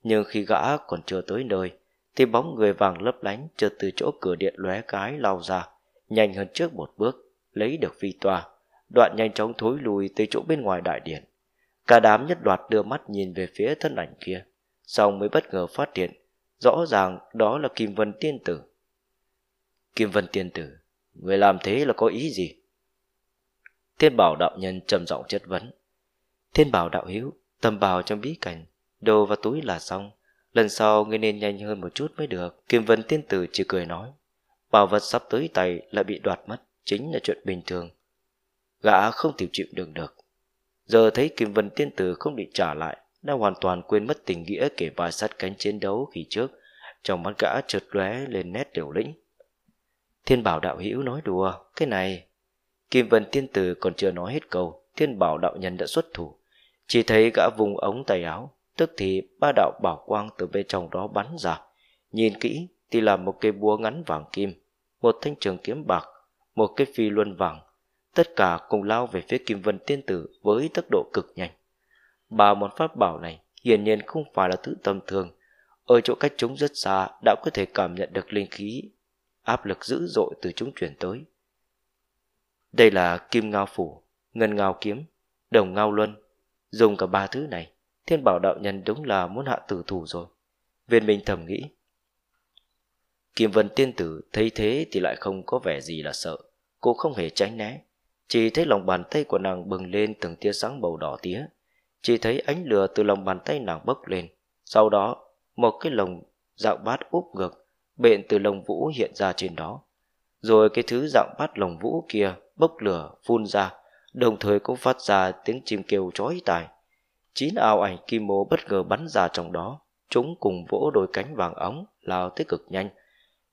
Nhưng khi gã còn chưa tới nơi, thì bóng người vàng lấp lánh chợt từ chỗ cửa điện lóe cái lao ra, nhanh hơn trước một bước, lấy được phi toa đoạn nhanh chóng thối lùi tới chỗ bên ngoài đại điện. Cả đám nhất loạt đưa mắt nhìn về phía thân ảnh kia, xong mới bất ngờ phát hiện rõ ràng đó là Kim Vân Tiên Tử. Kim Vân Tiên Tử, người làm thế là có ý gì? Thiên Bảo đạo nhân trầm giọng chất vấn. Thiên Bảo đạo hữu, tâm bào trong bí cảnh, đồ và túi là xong. Lần sau ngươi nên nhanh hơn một chút mới được. Kim Vân Tiên Tử chỉ cười nói. Bảo vật sắp tới tay lại bị đoạt mất, chính là chuyện bình thường. Gã không thể chịu đựng được. Giờ thấy Kim Vân Tiên Tử không định trả lại, đã hoàn toàn quên mất tình nghĩa kể bà sát cánh chiến đấu khi trước trong mắt gã trượt lóe lên nét liều lĩnh thiên bảo đạo hữu nói đùa cái này kim vân tiên tử còn chưa nói hết câu thiên bảo đạo nhân đã xuất thủ chỉ thấy gã vùng ống tay áo tức thì ba đạo bảo quang từ bên trong đó bắn ra nhìn kỹ thì là một cây búa ngắn vàng kim một thanh trường kiếm bạc một cái phi luân vàng tất cả cùng lao về phía kim vân tiên tử với tốc độ cực nhanh mà món pháp bảo này hiển nhiên không phải là thứ tầm thường. Ở chỗ cách chúng rất xa đã có thể cảm nhận được linh khí, áp lực dữ dội từ chúng chuyển tới. Đây là kim ngao phủ, ngân ngao kiếm, đồng ngao luân. Dùng cả ba thứ này, thiên bảo đạo nhân đúng là muốn hạ tử thủ rồi. Viên minh thầm nghĩ. Kim vân tiên tử thấy thế thì lại không có vẻ gì là sợ. Cô không hề tránh né, chỉ thấy lòng bàn tay của nàng bừng lên từng tia sáng màu đỏ tía chỉ thấy ánh lửa từ lòng bàn tay nàng bốc lên sau đó một cái lồng dạng bát úp ngược bện từ lồng vũ hiện ra trên đó rồi cái thứ dạng bát lồng vũ kia bốc lửa phun ra đồng thời cũng phát ra tiếng chim kêu chói tai chín ảo ảnh kim mô bất ngờ bắn ra trong đó chúng cùng vỗ đôi cánh vàng óng lao tới cực nhanh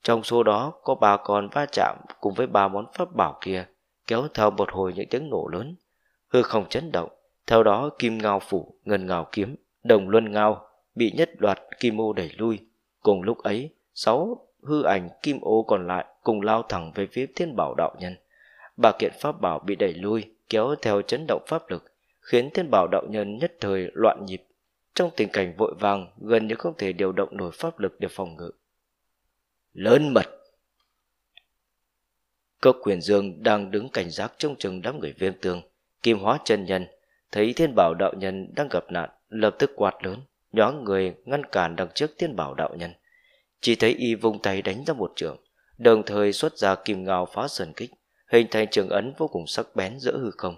trong số đó có ba con va chạm cùng với ba món pháp bảo kia kéo theo một hồi những tiếng nổ lớn hư không chấn động theo đó kim ngao phủ, ngân ngao kiếm, đồng luân ngao bị nhất đoạt kim ô đẩy lui. Cùng lúc ấy, sáu hư ảnh kim ô còn lại cùng lao thẳng về phía thiên bảo đạo nhân. Bà kiện pháp bảo bị đẩy lui, kéo theo chấn động pháp lực, khiến thiên bảo đạo nhân nhất thời loạn nhịp. Trong tình cảnh vội vàng, gần như không thể điều động nổi pháp lực để phòng ngự. Lớn mật! Cơ quyền dương đang đứng cảnh giác trong chừng đám người viêm tường kim hóa chân nhân, thấy thiên bảo đạo nhân đang gặp nạn lập tức quạt lớn nhoáng người ngăn cản đằng trước thiên bảo đạo nhân chỉ thấy y vung tay đánh ra một trường đồng thời xuất ra kim ngao phá sơn kích hình thành trường ấn vô cùng sắc bén giữa hư không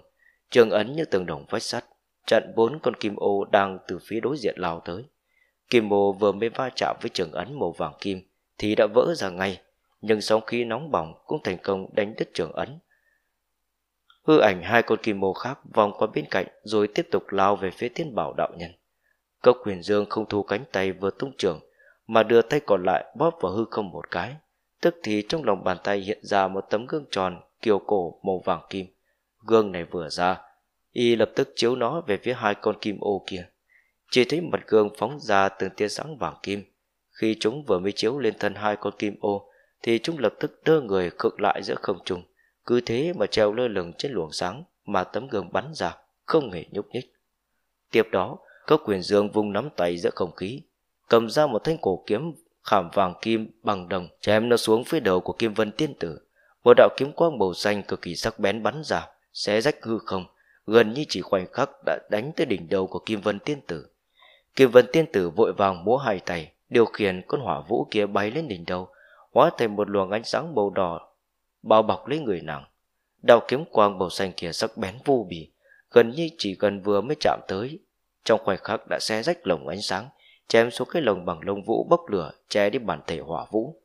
trường ấn như tường đồng vách sắt chặn bốn con kim ô đang từ phía đối diện lao tới kim ô vừa mới va chạm với trường ấn màu vàng kim thì đã vỡ ra ngay nhưng sóng khí nóng bỏng cũng thành công đánh đứt trường ấn hư ảnh hai con kim mô khác vòng qua bên cạnh rồi tiếp tục lao về phía tiên bảo đạo nhân cốc quyền dương không thu cánh tay vừa tung trưởng mà đưa tay còn lại bóp vào hư không một cái tức thì trong lòng bàn tay hiện ra một tấm gương tròn kiều cổ màu vàng kim gương này vừa ra y lập tức chiếu nó về phía hai con kim ô kia chỉ thấy mặt gương phóng ra từng tia sáng vàng kim khi chúng vừa mới chiếu lên thân hai con kim ô thì chúng lập tức đưa người khựng lại giữa không trung cứ thế mà treo lơ lửng trên luồng sáng mà tấm gương bắn ra, không hề nhúc nhích. Tiếp đó, Cốc Quyền Dương vung nắm tay giữa không khí, cầm ra một thanh cổ kiếm khảm vàng kim bằng đồng chém nó xuống phía đầu của Kim Vân Tiên Tử. Một đạo kiếm quang màu xanh cực kỳ sắc bén bắn ra, xé rách hư không, gần như chỉ khoảnh khắc đã đánh tới đỉnh đầu của Kim Vân Tiên Tử. Kim Vân Tiên Tử vội vàng múa hai tay, điều khiển con hỏa vũ kia bay lên đỉnh đầu, hóa thành một luồng ánh sáng màu đỏ bao bọc lấy người nàng Đao kiếm quang màu xanh kia sắc bén vô bì gần như chỉ gần vừa mới chạm tới trong khoảnh khắc đã xé rách lồng ánh sáng chém xuống cái lồng bằng lông vũ bốc lửa che đi bản thể hỏa vũ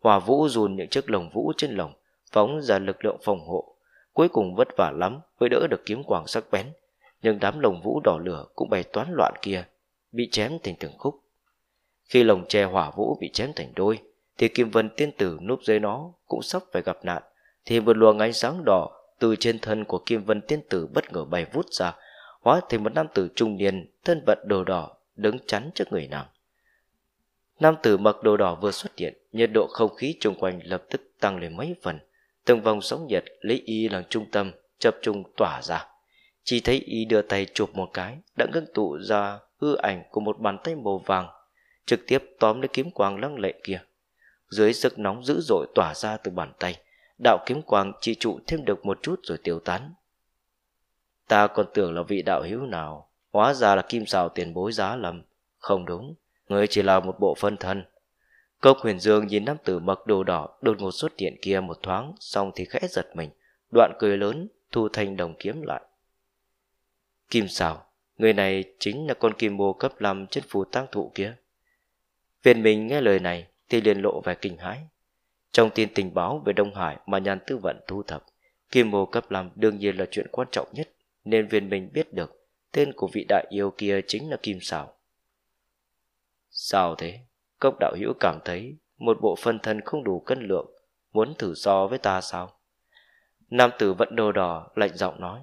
hỏa vũ dùn những chiếc lồng vũ trên lồng phóng ra lực lượng phòng hộ cuối cùng vất vả lắm mới đỡ được kiếm quang sắc bén nhưng đám lồng vũ đỏ lửa cũng bày toán loạn kia bị chém thành từng khúc khi lồng che hỏa vũ bị chém thành đôi thì Kim Vân tiên tử núp dưới nó cũng sắp phải gặp nạn, thì một luồng ánh sáng đỏ từ trên thân của Kim Vân tiên tử bất ngờ bay vút ra, hóa thành một nam tử trung niên, thân vận đồ đỏ, đứng chắn trước người nàng. Nam tử mặc đồ đỏ vừa xuất hiện, nhiệt độ không khí xung quanh lập tức tăng lên mấy phần, từng vòng sóng nhiệt lấy y làm trung tâm, chập trung tỏa ra. Chỉ thấy y đưa tay chụp một cái, đã ngưng tụ ra hư ảnh của một bàn tay màu vàng, trực tiếp tóm lấy kiếm quang lăng lệ kia dưới sức nóng dữ dội tỏa ra từ bàn tay đạo kiếm quang chỉ trụ thêm được một chút rồi tiêu tán ta còn tưởng là vị đạo hữu nào hóa ra là kim xào tiền bối giá lầm không đúng người chỉ là một bộ phân thân cốc huyền dương nhìn nam tử mặc đồ đỏ đột ngột xuất hiện kia một thoáng xong thì khẽ giật mình đoạn cười lớn thu thanh đồng kiếm lại kim xào người này chính là con kim mô cấp 5 trên phù tăng thụ kia viên mình nghe lời này thì liền lộ vẻ kinh hãi. Trong tin tình báo về Đông Hải mà nhàn tư vận thu thập, kim mô cấp làm đương nhiên là chuyện quan trọng nhất, nên viên mình biết được tên của vị đại yêu kia chính là Kim Sảo. Sao thế? Cốc đạo hữu cảm thấy một bộ phân thân không đủ cân lượng, muốn thử so với ta sao? Nam tử vẫn đồ đỏ, lạnh giọng nói.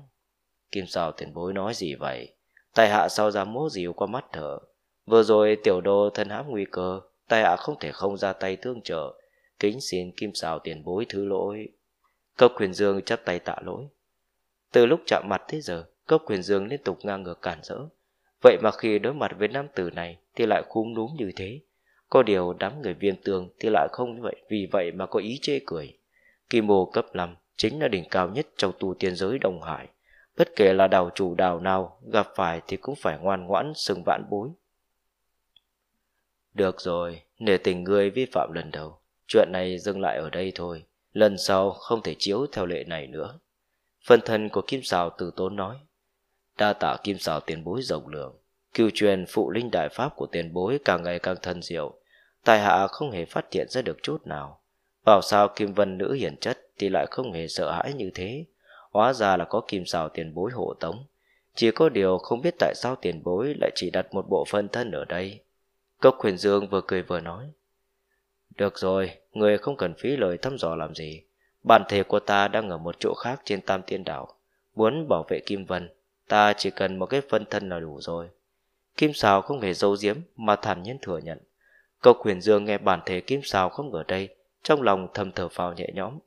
Kim Sảo tiền bối nói gì vậy? Tài hạ sao dám mố dìu qua mắt thở? Vừa rồi tiểu đô thân hãm nguy cơ, Tay hạ không thể không ra tay tương trợ kính xin kim xào tiền bối thứ lỗi cốc quyền dương chắp tay tạ lỗi từ lúc chạm mặt tới giờ cốc quyền dương liên tục ngang ngược cản rỡ vậy mà khi đối mặt với nam tử này thì lại khúm núm như thế có điều đám người viên tường thì lại không như vậy vì vậy mà có ý chê cười kim mô cấp năm chính là đỉnh cao nhất trong tu tiên giới đồng hải bất kể là đào chủ đào nào gặp phải thì cũng phải ngoan ngoãn sừng vãn bối được rồi, nể tình ngươi vi phạm lần đầu. Chuyện này dừng lại ở đây thôi. Lần sau không thể chiếu theo lệ này nữa. Phần thân của Kim Sào từ tốn nói. Đa tạ Kim Sào tiền bối rộng lượng. Cựu truyền phụ linh đại pháp của tiền bối càng ngày càng thân diệu. Tài hạ không hề phát hiện ra được chút nào. Bảo sao Kim Vân nữ hiển chất thì lại không hề sợ hãi như thế. Hóa ra là có Kim Sào tiền bối hộ tống. Chỉ có điều không biết tại sao tiền bối lại chỉ đặt một bộ phân thân ở đây. Cốc Huyền Dương vừa cười vừa nói. Được rồi, người không cần phí lời thăm dò làm gì. Bản thể của ta đang ở một chỗ khác trên Tam Tiên Đảo. Muốn bảo vệ Kim Vân, ta chỉ cần một cái phân thân là đủ rồi. Kim Sào không hề giấu diếm mà thản nhiên thừa nhận. Cốc Huyền Dương nghe bản thể Kim Sào không ở đây, trong lòng thầm thở phào nhẹ nhõm.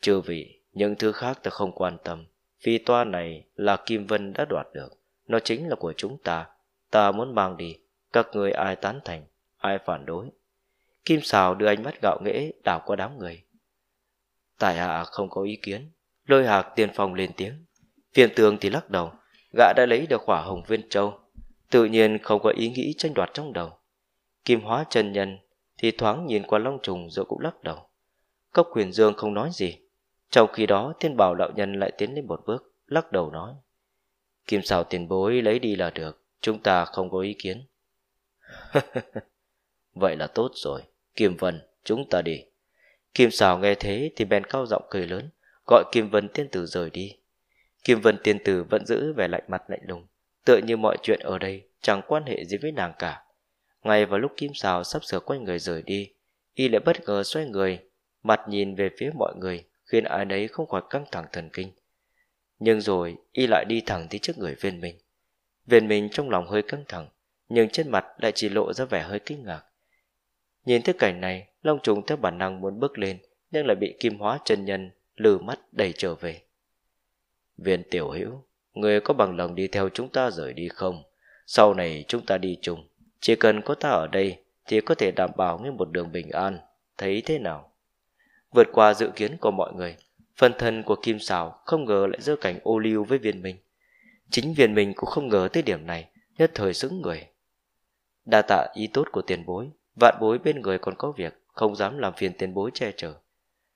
Chư vị, những thứ khác ta không quan tâm. Phi toa này là Kim Vân đã đoạt được. Nó chính là của chúng ta. Ta muốn mang đi, các người ai tán thành ai phản đối kim xào đưa ánh mắt gạo nghễ đảo qua đám người Tại hạ không có ý kiến lôi hạc tiên phong lên tiếng phiền tường thì lắc đầu gã đã lấy được khỏa hồng viên châu tự nhiên không có ý nghĩ tranh đoạt trong đầu kim hóa chân nhân thì thoáng nhìn qua long trùng rồi cũng lắc đầu cốc quyền dương không nói gì trong khi đó thiên bảo đạo nhân lại tiến lên một bước lắc đầu nói kim xào tiền bối lấy đi là được chúng ta không có ý kiến Vậy là tốt rồi, Kim Vân, chúng ta đi. Kim Sào nghe thế thì bèn cao giọng cười lớn, gọi Kim Vân tiên tử rời đi. Kim Vân tiên tử vẫn giữ vẻ lạnh mặt lạnh lùng, tựa như mọi chuyện ở đây chẳng quan hệ gì với nàng cả. Ngay vào lúc Kim Sào sắp sửa quay người rời đi, y lại bất ngờ xoay người, mặt nhìn về phía mọi người, khiến ai nấy không khỏi căng thẳng thần kinh. Nhưng rồi y lại đi thẳng tới trước người viên mình. Viên mình trong lòng hơi căng thẳng, nhưng trên mặt lại chỉ lộ ra vẻ hơi kinh ngạc. Nhìn thấy cảnh này, Long Trùng theo bản năng muốn bước lên, nhưng lại bị kim hóa chân nhân lừ mắt đẩy trở về. Viên tiểu hữu, người có bằng lòng đi theo chúng ta rời đi không? Sau này chúng ta đi chung, chỉ cần có ta ở đây thì có thể đảm bảo ngay một đường bình an, thấy thế nào? Vượt qua dự kiến của mọi người, phần thân của Kim Sào không ngờ lại dơ cảnh ô lưu với viên mình. Chính viên mình cũng không ngờ tới điểm này, nhất thời xứng người đa tạ ý tốt của tiền bối vạn bối bên người còn có việc không dám làm phiền tiền bối che chở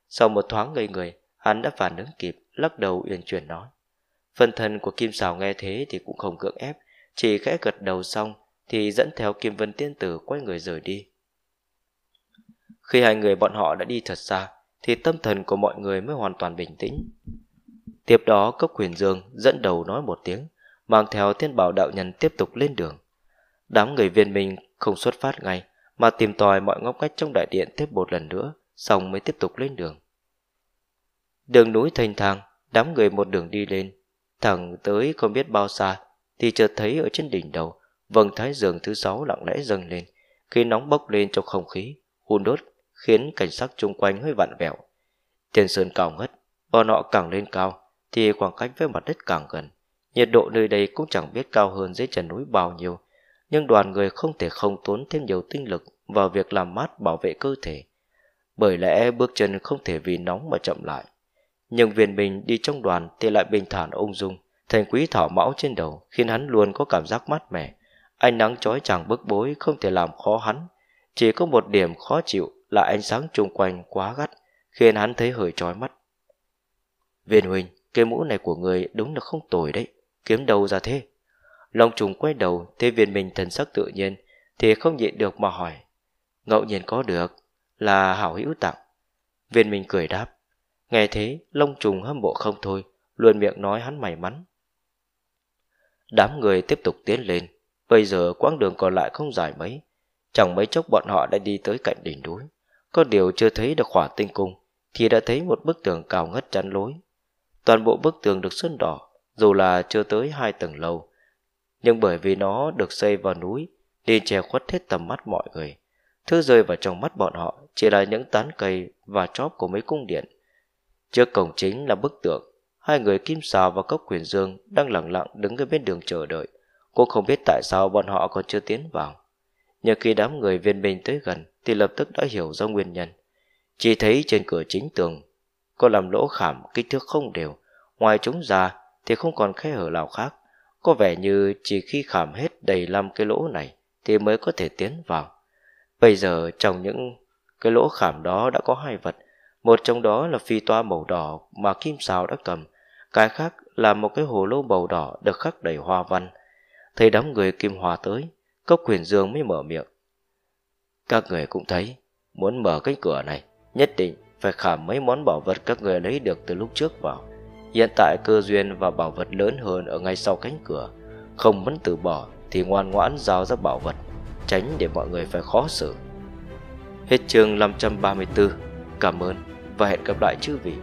sau một thoáng ngây người hắn đã phản ứng kịp lắc đầu uyển chuyển nói phần thân của kim xảo nghe thế thì cũng không cưỡng ép chỉ khẽ gật đầu xong thì dẫn theo kim vân tiên tử quay người rời đi khi hai người bọn họ đã đi thật xa thì tâm thần của mọi người mới hoàn toàn bình tĩnh tiếp đó cấp quyền dương dẫn đầu nói một tiếng mang theo thiên bảo đạo nhân tiếp tục lên đường Đám người viên minh không xuất phát ngay mà tìm tòi mọi ngóc ngách trong đại điện tiếp một lần nữa, xong mới tiếp tục lên đường. Đường núi thênh thang, đám người một đường đi lên, thẳng tới không biết bao xa, thì chợt thấy ở trên đỉnh đầu, vầng thái dương thứ sáu lặng lẽ dâng lên, khi nóng bốc lên trong không khí, hun đốt, khiến cảnh sắc chung quanh hơi vặn vẹo. Tiền sơn cao ngất, bọn nọ càng lên cao, thì khoảng cách với mặt đất càng gần. Nhiệt độ nơi đây cũng chẳng biết cao hơn dưới chân núi bao nhiêu, nhưng đoàn người không thể không tốn thêm nhiều tinh lực vào việc làm mát bảo vệ cơ thể. Bởi lẽ bước chân không thể vì nóng mà chậm lại. Nhưng viên mình đi trong đoàn thì lại bình thản ung dung, thành quý thảo mão trên đầu khiến hắn luôn có cảm giác mát mẻ. Ánh nắng chói chàng bức bối không thể làm khó hắn. Chỉ có một điểm khó chịu là ánh sáng chung quanh quá gắt, khiến hắn thấy hơi chói mắt. Viên huynh, cái mũ này của người đúng là không tồi đấy, kiếm đầu ra thế. Long trùng quay đầu thấy viên mình thần sắc tự nhiên thì không nhịn được mà hỏi. Ngẫu nhiên có được là hảo hữu tặng. Viên mình cười đáp. Nghe thế Long trùng hâm mộ không thôi luôn miệng nói hắn may mắn. Đám người tiếp tục tiến lên. Bây giờ quãng đường còn lại không dài mấy. Chẳng mấy chốc bọn họ đã đi tới cạnh đỉnh núi. Có điều chưa thấy được khỏa tinh cung thì đã thấy một bức tường cao ngất chắn lối. Toàn bộ bức tường được sơn đỏ dù là chưa tới hai tầng lầu nhưng bởi vì nó được xây vào núi nên che khuất hết tầm mắt mọi người. Thứ rơi vào trong mắt bọn họ chỉ là những tán cây và chóp của mấy cung điện. Trước cổng chính là bức tượng, hai người Kim xào và Cốc Quyền Dương đang lặng lặng đứng ở bên đường chờ đợi. Cô không biết tại sao bọn họ còn chưa tiến vào. Nhưng khi đám người viên binh tới gần thì lập tức đã hiểu ra nguyên nhân. Chỉ thấy trên cửa chính tường có làm lỗ khảm kích thước không đều, ngoài chúng ra thì không còn khe hở nào khác. Có vẻ như chỉ khi khảm hết đầy năm cái lỗ này thì mới có thể tiến vào. Bây giờ trong những cái lỗ khảm đó đã có hai vật. Một trong đó là phi toa màu đỏ mà Kim Sào đã cầm. Cái khác là một cái hồ lô màu đỏ được khắc đầy hoa văn. Thấy đám người Kim Hòa tới, Cốc Quyền Dương mới mở miệng. Các người cũng thấy, muốn mở cánh cửa này, nhất định phải khảm mấy món bảo vật các người lấy được từ lúc trước vào. Hiện tại cơ duyên và bảo vật lớn hơn ở ngay sau cánh cửa Không muốn từ bỏ thì ngoan ngoãn giao ra bảo vật Tránh để mọi người phải khó xử Hết chương 534 Cảm ơn và hẹn gặp lại chư vị